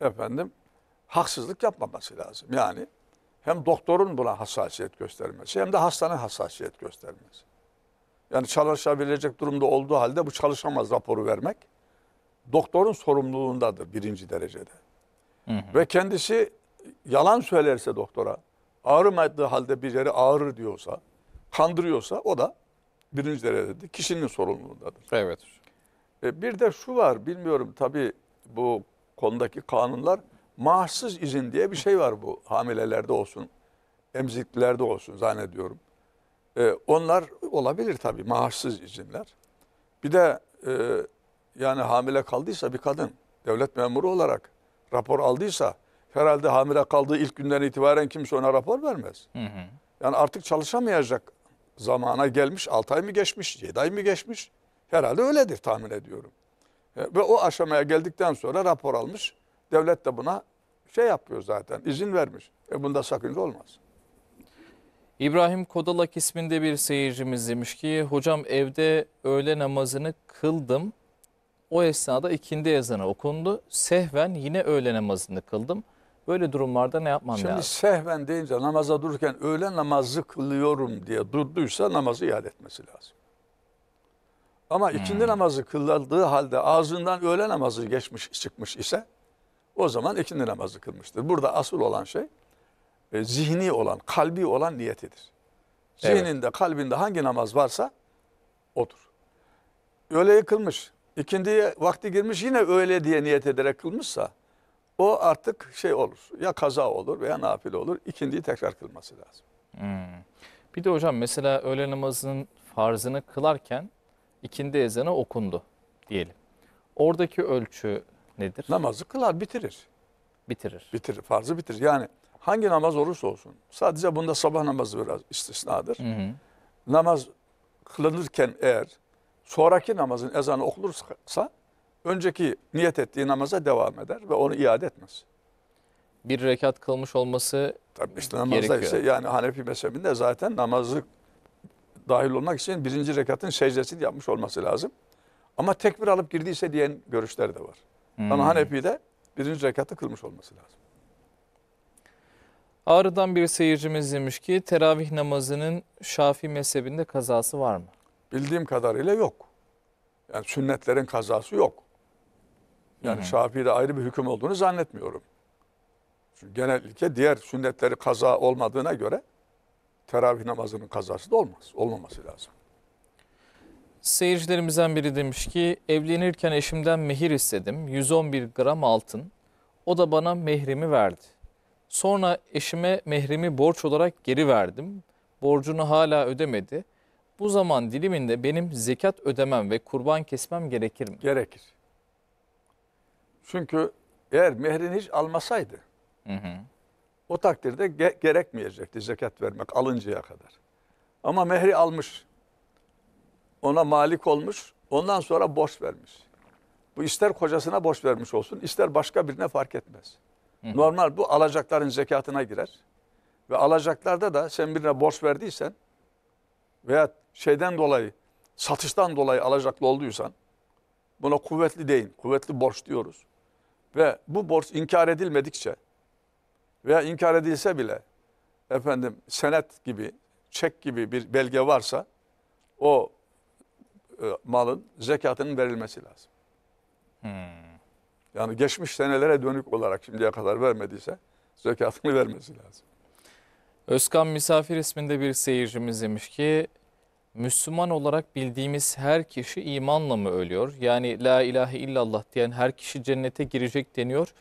Efendim haksızlık yapmaması lazım. Yani hem doktorun buna hassasiyet göstermesi hem de hastanın hassasiyet göstermesi. Yani çalışabilecek durumda olduğu halde bu çalışamaz raporu vermek doktorun sorumluluğundadır birinci derecede. Hı hı. Ve kendisi yalan söylerse doktora, ağrımadığı halde bir yeri ağrır diyorsa, kandırıyorsa o da birinci derecede kişinin sorumluluğundadır. Evet. E, bir de şu var, bilmiyorum tabii bu konudaki kanunlar, maaşsız izin diye bir şey var bu hamilelerde olsun, emziklerde olsun zannediyorum. E, onlar olabilir tabii maaşsız izinler. Bir de e, yani hamile kaldıysa bir kadın devlet memuru olarak rapor aldıysa herhalde hamile kaldığı ilk günden itibaren kimse ona rapor vermez. Hı hı. Yani artık çalışamayacak zamana gelmiş 6 ay mı geçmiş 7 ay mı geçmiş herhalde öyledir tahmin ediyorum. E, ve o aşamaya geldikten sonra rapor almış devlet de buna şey yapıyor zaten izin vermiş. E bunda sakınca olmaz. İbrahim Kodalak isminde bir seyircimiz demiş ki hocam evde öğle namazını kıldım o esnada ikindi ezanı okundu. Sehven yine öğle namazını kıldım. Böyle durumlarda ne yapmam Şimdi lazım? Şimdi sehven deyince namaza dururken öğle namazı kılıyorum diye durduysa namazı iade etmesi lazım. Ama ikindi hmm. namazı kıldığı halde ağzından öğle namazı geçmiş çıkmış ise o zaman ikindi namazı kılmıştır. Burada asıl olan şey e, zihni olan, kalbi olan niyetidir. Zihninde, evet. kalbinde hangi namaz varsa odur. Öğleyi kılmış, ikindiye vakti girmiş yine öyle diye niyet ederek kılmışsa o artık şey olur. Ya kaza olur veya nafile olur. İkindiyi tekrar kılması lazım. Hmm. Bir de hocam mesela öğle namazının farzını kılarken ikindi ezanı okundu diyelim. Oradaki ölçü nedir? Namazı kılar bitirir. Bitirir. Bitirir. Farzı bitirir. Yani hangi namaz olursa olsun. Sadece bunda sabah namazı biraz istisnadır. Hı Namaz kılınırken eğer sonraki namazın ezanı okulursa önceki niyet ettiği namaza devam eder ve onu iade etmez. Bir rekat kılmış olması Tabii işte namazda ise yani Hanefi mezhebinde zaten namazı dahil olmak için birinci rekatın secdesini yapmış olması lazım. Ama tekbir alıp girdiyse diyen görüşler de var. Hmm. Ama Hanefi'de birinci rekatı kılmış olması lazım. Ağrı'dan bir seyircimiz demiş ki teravih namazının Şafii mezhebinde kazası var mı? Bildiğim kadarıyla yok. Yani sünnetlerin kazası yok. Yani hı hı. Şafii'de ayrı bir hüküm olduğunu zannetmiyorum. Çünkü genellikle diğer sünnetleri kaza olmadığına göre teravih namazının kazası da olmaz. Olmaması lazım. Seyircilerimizden biri demiş ki evlenirken eşimden mehir istedim. 111 gram altın. O da bana mehrimi verdi. Sonra eşime mehrimi borç olarak geri verdim. Borcunu hala ödemedi. Bu zaman diliminde benim zekat ödemem ve kurban kesmem gerekir mi? Gerekir. Çünkü eğer mehrini hiç almasaydı hı hı. o takdirde ge gerekmeyecekti zekat vermek alıncaya kadar. Ama mehri almış, ona malik olmuş, ondan sonra borç vermiş. Bu ister kocasına borç vermiş olsun, ister başka birine fark etmez. Hı hı. Normal bu alacakların zekatına girer. Ve alacaklarda da sen birine borç verdiysen veya şeyden dolayı satıştan dolayı alacaklı olduysan buna kuvvetli deyin. Kuvvetli borç diyoruz. Ve bu borç inkar edilmedikçe veya inkar edilse bile efendim senet gibi, çek gibi bir belge varsa o e, malın zekatının verilmesi lazım. Hmm. Yani geçmiş senelere dönük olarak şimdiye kadar vermediyse zekatını vermesi lazım. Özkan Misafir isminde bir seyircimiz demiş ki Müslüman olarak bildiğimiz her kişi imanla mı ölüyor? Yani la ilahe illallah diyen her kişi cennete girecek deniyor.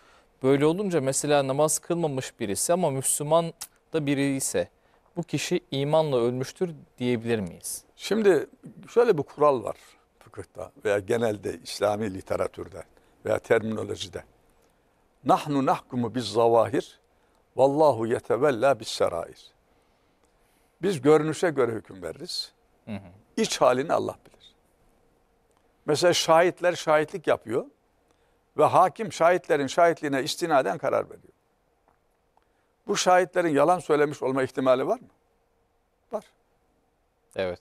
Böyle olunca mesela namaz kılmamış birisi ama Müslüman da biri ise bu kişi imanla ölmüştür diyebilir miyiz? Şimdi şöyle bir kural var fıkıhta veya genelde İslami literatürde veya terminolojide. Nahnu nahkumu biz zavahir Vallahu yetevella bis serais. Biz görünüşe göre hüküm veririz. Hı İç halini Allah bilir. Mesela şahitler şahitlik yapıyor ve hakim şahitlerin şahitliğine istinaden karar veriyor. Bu şahitlerin yalan söylemiş olma ihtimali var mı? Var. Evet.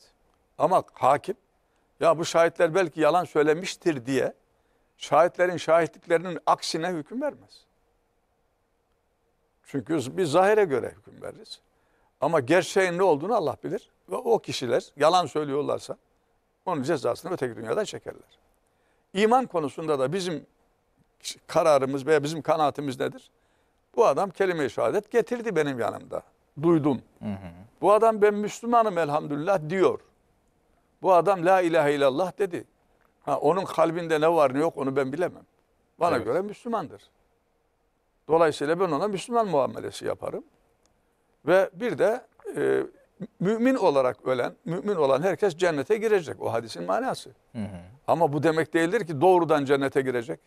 Ama hakim ya bu şahitler belki yalan söylemiştir diye şahitlerin şahitliklerinin aksine hüküm vermez. Çünkü biz zahire göre hüküm veririz. Ama gerçeğin ne olduğunu Allah bilir. Ve o kişiler yalan söylüyorlarsa onun cezasını öteki dünyada çekerler. İman konusunda da bizim kararımız veya bizim kanaatimiz nedir? Bu adam kelime-i şehadet getirdi benim yanımda. Duydum. Hı hı. Bu adam ben Müslümanım elhamdülillah diyor. Bu adam la ilahe illallah dedi. Ha, onun kalbinde ne var ne yok onu ben bilemem. Bana evet. göre Müslümandır. Dolayısıyla ben ona Müslüman muamelesi yaparım. Ve bir de e, mümin olarak ölen, mümin olan herkes cennete girecek. O hadisin manası. Hı hı. Ama bu demek değildir ki doğrudan cennete girecek.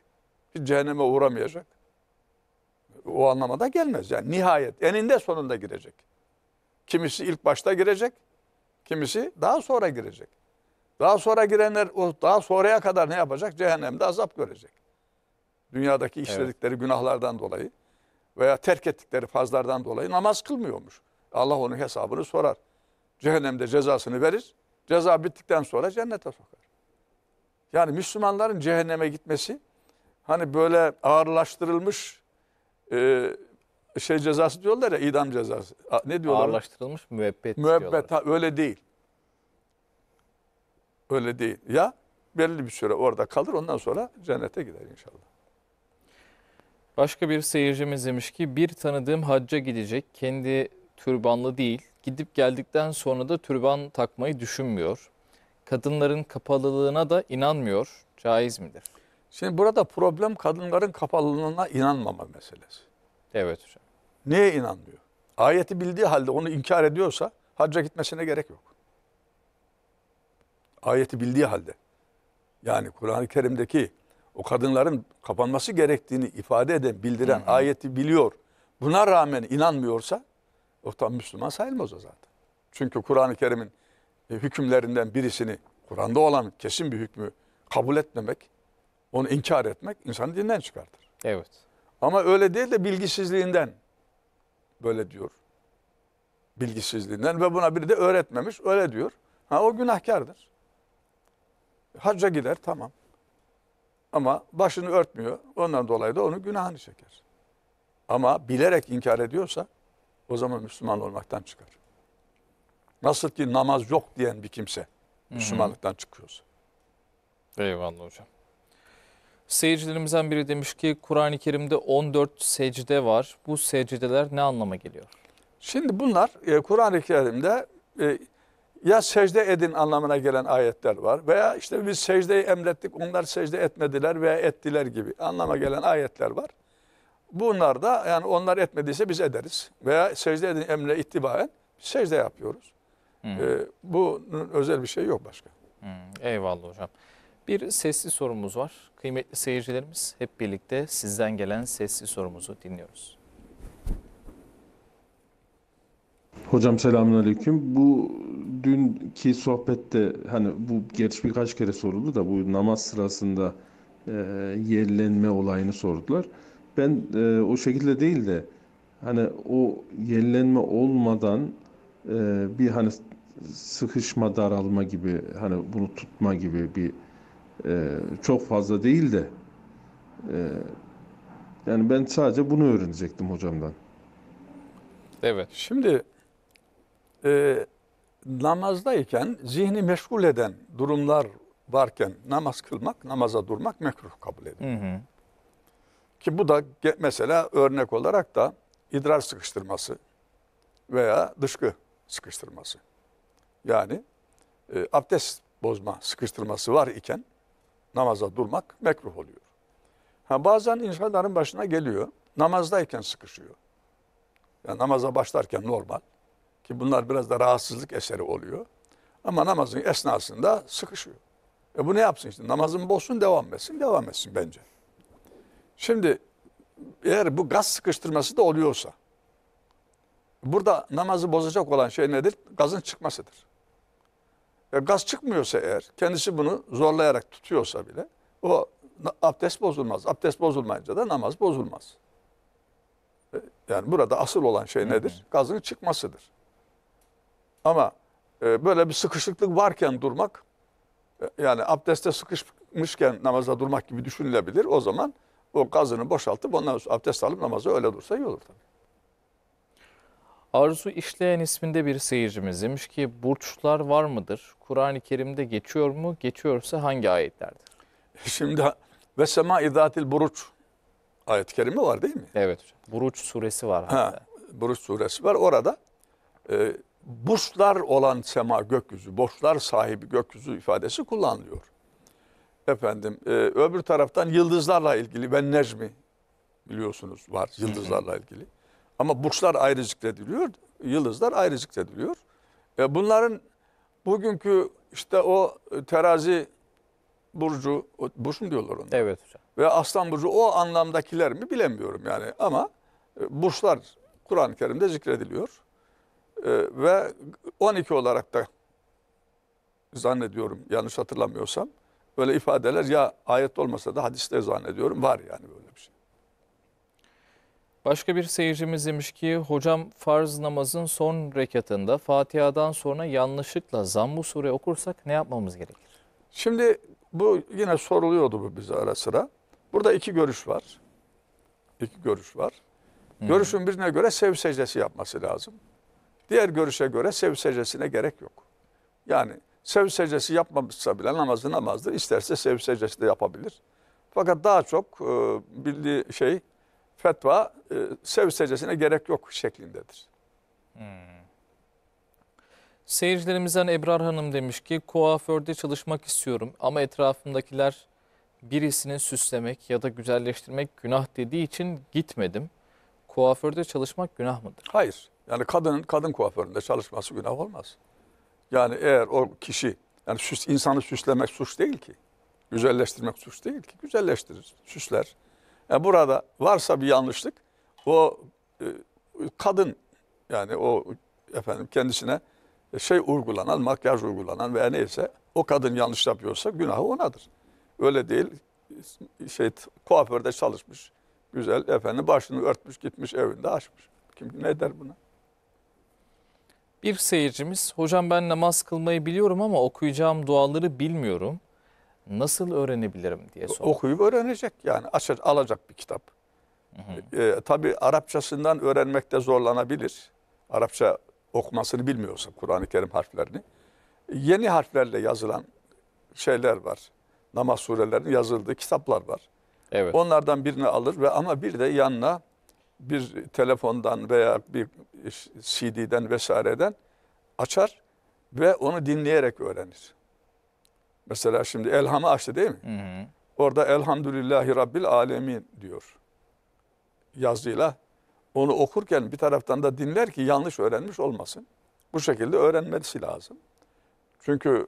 Hiç cehenneme uğramayacak. O anlamada gelmez. Yani nihayet, eninde sonunda girecek. Kimisi ilk başta girecek, kimisi daha sonra girecek. Daha sonra girenler o daha sonraya kadar ne yapacak? Cehennemde azap görecek. Dünyadaki işledikleri evet. günahlardan dolayı veya terk ettikleri fazlardan dolayı namaz kılmıyormuş. Allah onun hesabını sorar. Cehennemde cezasını verir. Ceza bittikten sonra cennete sokar. Yani Müslümanların cehenneme gitmesi hani böyle ağırlaştırılmış e, şey cezası diyorlar ya idam cezası. Ne diyorlar? Ağırlaştırılmış müebbet Müebbet ha, öyle değil. Öyle değil. Ya belli bir süre orada kalır ondan sonra cennete gider inşallah. Başka bir seyircimiz demiş ki bir tanıdığım hacca gidecek. Kendi türbanlı değil. Gidip geldikten sonra da türban takmayı düşünmüyor. Kadınların kapalılığına da inanmıyor. Caiz midir? Şimdi burada problem kadınların kapalılığına inanmama meselesi. Evet hocam. Neye inanmıyor? Ayeti bildiği halde onu inkar ediyorsa hacca gitmesine gerek yok. Ayeti bildiği halde. Yani Kur'an-ı Kerim'deki o kadınların kapanması gerektiğini ifade eden, bildiren hı hı. ayeti biliyor. Buna rağmen inanmıyorsa o tam Müslüman sayılmaz o zaten. Çünkü Kur'an-ı Kerim'in e, hükümlerinden birisini, Kur'an'da olan kesin bir hükmü kabul etmemek, onu inkar etmek insanı dinden çıkartır. Evet. Ama öyle değil de bilgisizliğinden böyle diyor. Bilgisizliğinden ve buna biri de öğretmemiş öyle diyor. Ha o günahkardır. Hacca gider tamam. Ama başını örtmüyor. Ondan dolayı da onun günahını çeker. Ama bilerek inkar ediyorsa o zaman Müslüman olmaktan çıkar. Nasıl ki namaz yok diyen bir kimse Müslümanlıktan çıkıyorsa. Eyvallah hocam. Seyircilerimizden biri demiş ki Kur'an-ı Kerim'de 14 secde var. Bu secdeler ne anlama geliyor? Şimdi bunlar e, Kur'an-ı Kerim'de e, ya secde edin anlamına gelen ayetler var veya işte biz secdeyi emrettik onlar secde etmediler veya ettiler gibi anlama gelen ayetler var. Bunlar da yani onlar etmediyse biz ederiz veya secde edin emre itibaren secde yapıyoruz. Hmm. Ee, bunun özel bir şey yok başka. Hmm, eyvallah hocam. Bir sesli sorumuz var. Kıymetli seyircilerimiz hep birlikte sizden gelen sesli sorumuzu dinliyoruz. Hocam selamünaleyküm. Bu dünkü sohbette hani bu geç birkaç kere soruldu da bu namaz sırasında e, yerlenme olayını sordular. Ben e, o şekilde değil de hani o yerlenme olmadan e, bir hani sıkışma daralma gibi hani bunu tutma gibi bir e, çok fazla değil de e, yani ben sadece bunu öğrenecektim hocamdan. Evet. Şimdi e, namazdayken zihni meşgul eden durumlar varken namaz kılmak, namaza durmak mekruh kabul edilir. Hı hı. Ki bu da mesela örnek olarak da idrar sıkıştırması veya dışkı sıkıştırması. Yani e, abdest bozma sıkıştırması var iken namaza durmak mekruh oluyor. Ha, bazen insanların başına geliyor, namazdayken sıkışıyor. Yani namaza başlarken normal. Ki bunlar biraz da rahatsızlık eseri oluyor. Ama namazın esnasında sıkışıyor. E bu ne yapsın işte? Namazın bozsun devam etsin, devam etsin bence. Şimdi eğer bu gaz sıkıştırması da oluyorsa, burada namazı bozacak olan şey nedir? Gazın çıkmasıdır. E gaz çıkmıyorsa eğer, kendisi bunu zorlayarak tutuyorsa bile, o abdest bozulmaz. Abdest bozulmayınca da namaz bozulmaz. E, yani burada asıl olan şey nedir? Gazın çıkmasıdır. Ama e, böyle bir sıkışıklık varken durmak, e, yani abdeste sıkışmışken namaza durmak gibi düşünülebilir. O zaman o gazını boşaltıp ondan sonra abdest alıp namaza öyle dursa iyi olur tabii. Arzu işleyen isminde bir seyircimiz demiş ki burçlar var mıdır? Kur'an-ı Kerim'de geçiyor mu? Geçiyorsa hangi ayetlerdir? Şimdi ve sema idatil buruç ayet-i kerime var değil mi? Evet hocam. Buruç suresi var Ha, buruç suresi var. Orada e, buslar olan sema gökyüzü, boşlar sahibi gökyüzü ifadesi kullanılıyor. Efendim e, öbür taraftan yıldızlarla ilgili ben Necmi biliyorsunuz var yıldızlarla ilgili. Ama burçlar ayrı zikrediliyor, yıldızlar ayrı zikrediliyor. E, bunların bugünkü işte o terazi burcu, burç mu diyorlar onu? Evet hocam. Ve aslan burcu o anlamdakiler mi bilemiyorum yani ama e, burçlar Kur'an-ı Kerim'de zikrediliyor. Ee, ve 12 olarak da zannediyorum yanlış hatırlamıyorsam böyle ifadeler ya ayet olmasa da hadiste zannediyorum var yani böyle bir şey. Başka bir seyircimiz demiş ki hocam farz namazın son rekatında Fatiha'dan sonra yanlışlıkla zamm-ı sure okursak ne yapmamız gerekir? Şimdi bu yine soruluyordu bu bize ara sıra. Burada iki görüş var. İki görüş var. Görüşün birine göre sev secdesi yapması lazım. Diğer görüşe göre sev secdesine gerek yok. Yani sev secdesi yapmamışsa bile namazı namazdır. İsterse sev secdesi de yapabilir. Fakat daha çok e, bildiği şey fetva e, sev secdesine gerek yok şeklindedir. Hmm. Seyircilerimizden hani Ebrar Hanım demiş ki kuaförde çalışmak istiyorum ama etrafımdakiler birisini süslemek ya da güzelleştirmek günah dediği için gitmedim. Kuaförde çalışmak günah mıdır? Hayır. Yani kadının kadın kuaföründe çalışması günah olmaz. Yani eğer o kişi yani süs, insanı süslemek suç değil ki. Güzelleştirmek suç değil ki. Güzelleştirir, süsler. Yani burada varsa bir yanlışlık o e, kadın yani o efendim kendisine şey uygulanan, makyaj uygulanan veya neyse o kadın yanlış yapıyorsa günahı onadır. Öyle değil şey kuaförde çalışmış, güzel efendim başını örtmüş gitmiş evinde açmış. Kim ne der buna? Bir seyircimiz, hocam ben namaz kılmayı biliyorum ama okuyacağım duaları bilmiyorum. Nasıl öğrenebilirim diye sordu. Okuyup öğrenecek yani açar, alacak bir kitap. Hı hı. E, tabii Arapçasından öğrenmekte zorlanabilir. Arapça okumasını bilmiyorsa Kur'an-ı Kerim harflerini. Yeni harflerle yazılan şeyler var. Namaz surelerinin yazıldığı kitaplar var. Evet. Onlardan birini alır ve ama bir de yanına bir telefondan veya bir CD'den vesaireden açar ve onu dinleyerek öğrenir. Mesela şimdi elhamı açtı değil mi? Hı hı. Orada elhamdülillahi rabbil alemin diyor yazıyla. Onu okurken bir taraftan da dinler ki yanlış öğrenmiş olmasın. Bu şekilde öğrenmesi lazım. Çünkü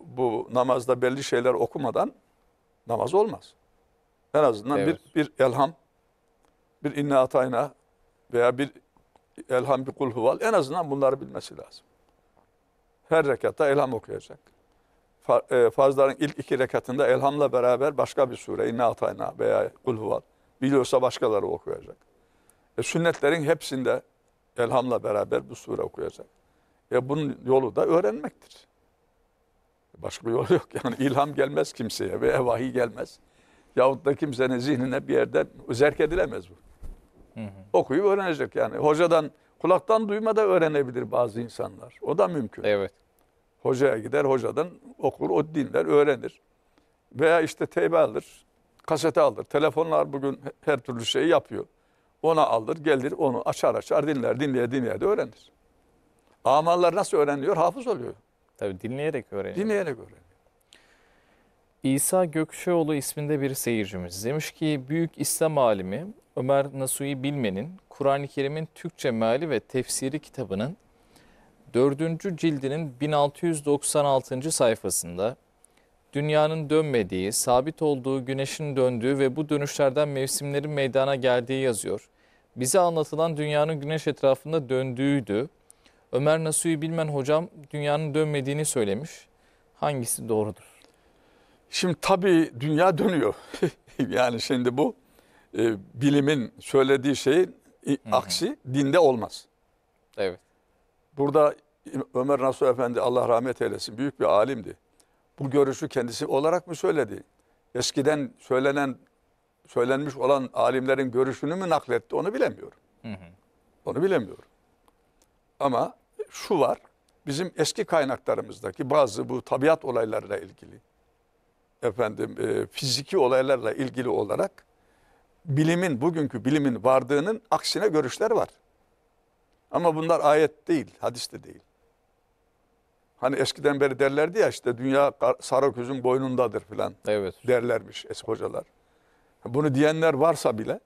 bu namazda belli şeyler okumadan namaz olmaz. En azından evet. bir, bir elham bir inna atayna veya bir elham bir kul huval en azından bunları bilmesi lazım. Her rekatta elham okuyacak. E, farzların ilk iki rekatında elhamla beraber başka bir sure inna atayna veya kul huval biliyorsa başkaları okuyacak. E, sünnetlerin hepsinde elhamla beraber bu sure okuyacak. E, bunun yolu da öğrenmektir. Başka bir yol yok. Yani ilham gelmez kimseye veya vahiy gelmez. Yahut da kimsenin zihnine bir yerden zerk edilemez bu. Hı Okuyup öğrenecek yani. Hocadan kulaktan duyma da öğrenebilir bazı insanlar. O da mümkün. Evet. Hocaya gider hocadan okur o dinler öğrenir. Veya işte teybe alır kasete alır. Telefonlar bugün her türlü şeyi yapıyor. Ona alır gelir onu açar açar dinler dinleye dinleye de öğrenir. Amallar nasıl öğreniliyor? Hafız oluyor. Tabii dinleyerek öğreniyor. Dinleyerek öğreniyor. İsa Gökçeoğlu isminde bir seyircimiz demiş ki büyük İslam alimi Ömer Nasuhi Bilmen'in Kur'an-ı Kerim'in Türkçe meali ve tefsiri kitabının 4. cildinin 1696. sayfasında dünyanın dönmediği, sabit olduğu, güneşin döndüğü ve bu dönüşlerden mevsimlerin meydana geldiği yazıyor. Bize anlatılan dünyanın güneş etrafında döndüğüydü. Ömer Nasuhi Bilmen hocam dünyanın dönmediğini söylemiş. Hangisi doğrudur? Şimdi tabii dünya dönüyor. yani şimdi bu e, bilimin söylediği şeyin Hı-hı. aksi dinde olmaz. Evet. Burada Ömer Nasuh Efendi Allah rahmet eylesin büyük bir alimdi. Bu görüşü kendisi olarak mı söyledi? Eskiden söylenen söylenmiş olan alimlerin görüşünü mü nakletti onu bilemiyorum. Hı hı. Onu bilemiyorum. Ama şu var bizim eski kaynaklarımızdaki bazı bu tabiat olaylarıyla ilgili efendim e, fiziki olaylarla ilgili olarak bilimin bugünkü bilimin vardığının aksine görüşler var. Ama bunlar ayet değil, hadis de değil. Hani eskiden beri derlerdi ya işte dünya Saraköz'ün boynundadır filan evet. derlermiş eski hocalar. Bunu diyenler varsa bile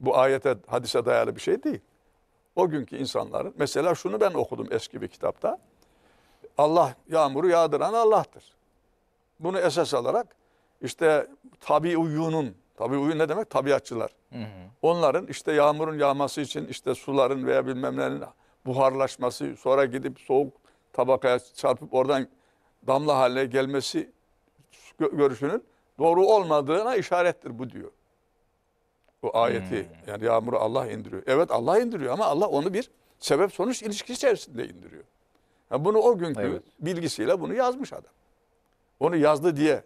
bu ayete, hadise dayalı bir şey değil. O günkü insanların, mesela şunu ben okudum eski bir kitapta. Allah yağmuru yağdıran Allah'tır. Bunu esas alarak işte tabi uyunun, tabi uyun ne demek? Tabiatçılar. Hı hı. Onların işte yağmurun yağması için işte suların veya bilmem nelerin buharlaşması, sonra gidip soğuk tabakaya çarpıp oradan damla haline gelmesi görüşünün doğru olmadığına işarettir bu diyor. Bu ayeti hmm. yani yağmuru Allah indiriyor. Evet Allah indiriyor ama Allah onu bir sebep sonuç ilişkisi içerisinde indiriyor. Yani bunu o günkü evet. bilgisiyle bunu yazmış adam onu yazdı diye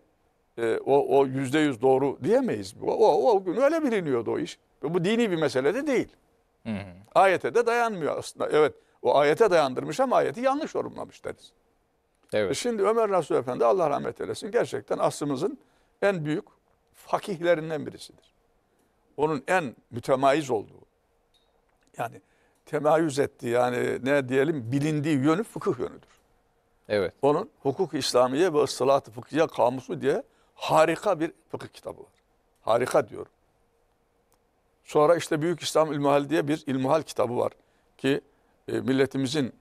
e, o yüzde yüz doğru diyemeyiz. O, o, o gün öyle biliniyordu o iş. Bu dini bir mesele de değil. Hı hı. Ayete de dayanmıyor aslında. Evet o ayete dayandırmış ama ayeti yanlış yorumlamış deriz. Evet. E şimdi Ömer Nasuh Efendi Allah rahmet eylesin gerçekten asrımızın en büyük fakihlerinden birisidir. Onun en mütemayiz olduğu yani temayüz ettiği yani ne diyelim bilindiği yönü fıkıh yönüdür. Evet. Onun Hukuk İslamiye ve Isılat-ı Fıkhiye Kamusu diye harika bir fıkıh kitabı var. Harika diyorum. Sonra işte Büyük İslam İlmihal diye bir İlmihal kitabı var ki e, milletimizin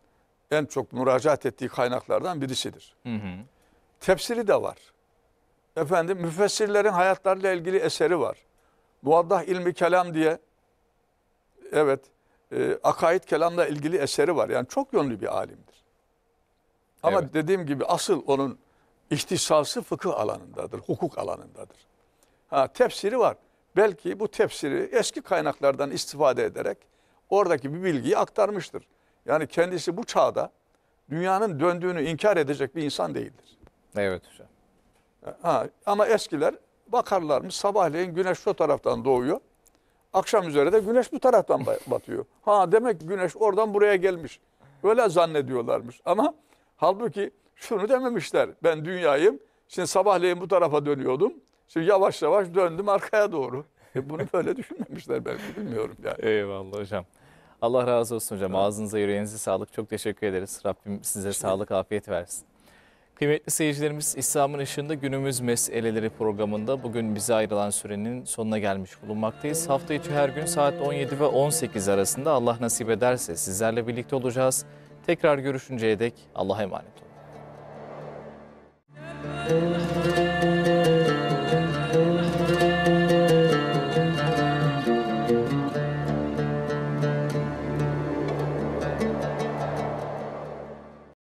en çok müracaat ettiği kaynaklardan birisidir. Hı hı. Tefsiri de var. Efendim müfessirlerin hayatlarıyla ilgili eseri var. Muaddah ilmi kelam diye evet e, akaid kelamla ilgili eseri var. Yani çok yönlü bir alimdir. Ama evet. dediğim gibi asıl onun ihtisası fıkıh alanındadır, hukuk alanındadır. Ha, tefsiri var. Belki bu tefsiri eski kaynaklardan istifade ederek oradaki bir bilgiyi aktarmıştır. Yani kendisi bu çağda dünyanın döndüğünü inkar edecek bir insan değildir. Evet hocam. Ha, ama eskiler bakarlarmış sabahleyin güneş şu taraftan doğuyor. Akşam üzere de güneş bu taraftan batıyor. Ha demek güneş oradan buraya gelmiş. Öyle zannediyorlarmış ama Halbuki şunu dememişler. Ben dünyayım. Şimdi sabahleyin bu tarafa dönüyordum. Şimdi yavaş yavaş döndüm arkaya doğru. E, bunu böyle düşünmemişler belki bilmiyorum yani. Eyvallah hocam. Allah razı olsun hocam. Evet. Ağzınıza yüreğinize sağlık. Çok teşekkür ederiz. Rabbim size Şimdi... sağlık, afiyet versin. Kıymetli seyircilerimiz İslam'ın ışığında günümüz meseleleri programında bugün bize ayrılan sürenin sonuna gelmiş bulunmaktayız. Hafta içi her gün saat 17 ve 18 arasında Allah nasip ederse sizlerle birlikte olacağız. Tekrar görüşünceye dek Allah'a emanet olun.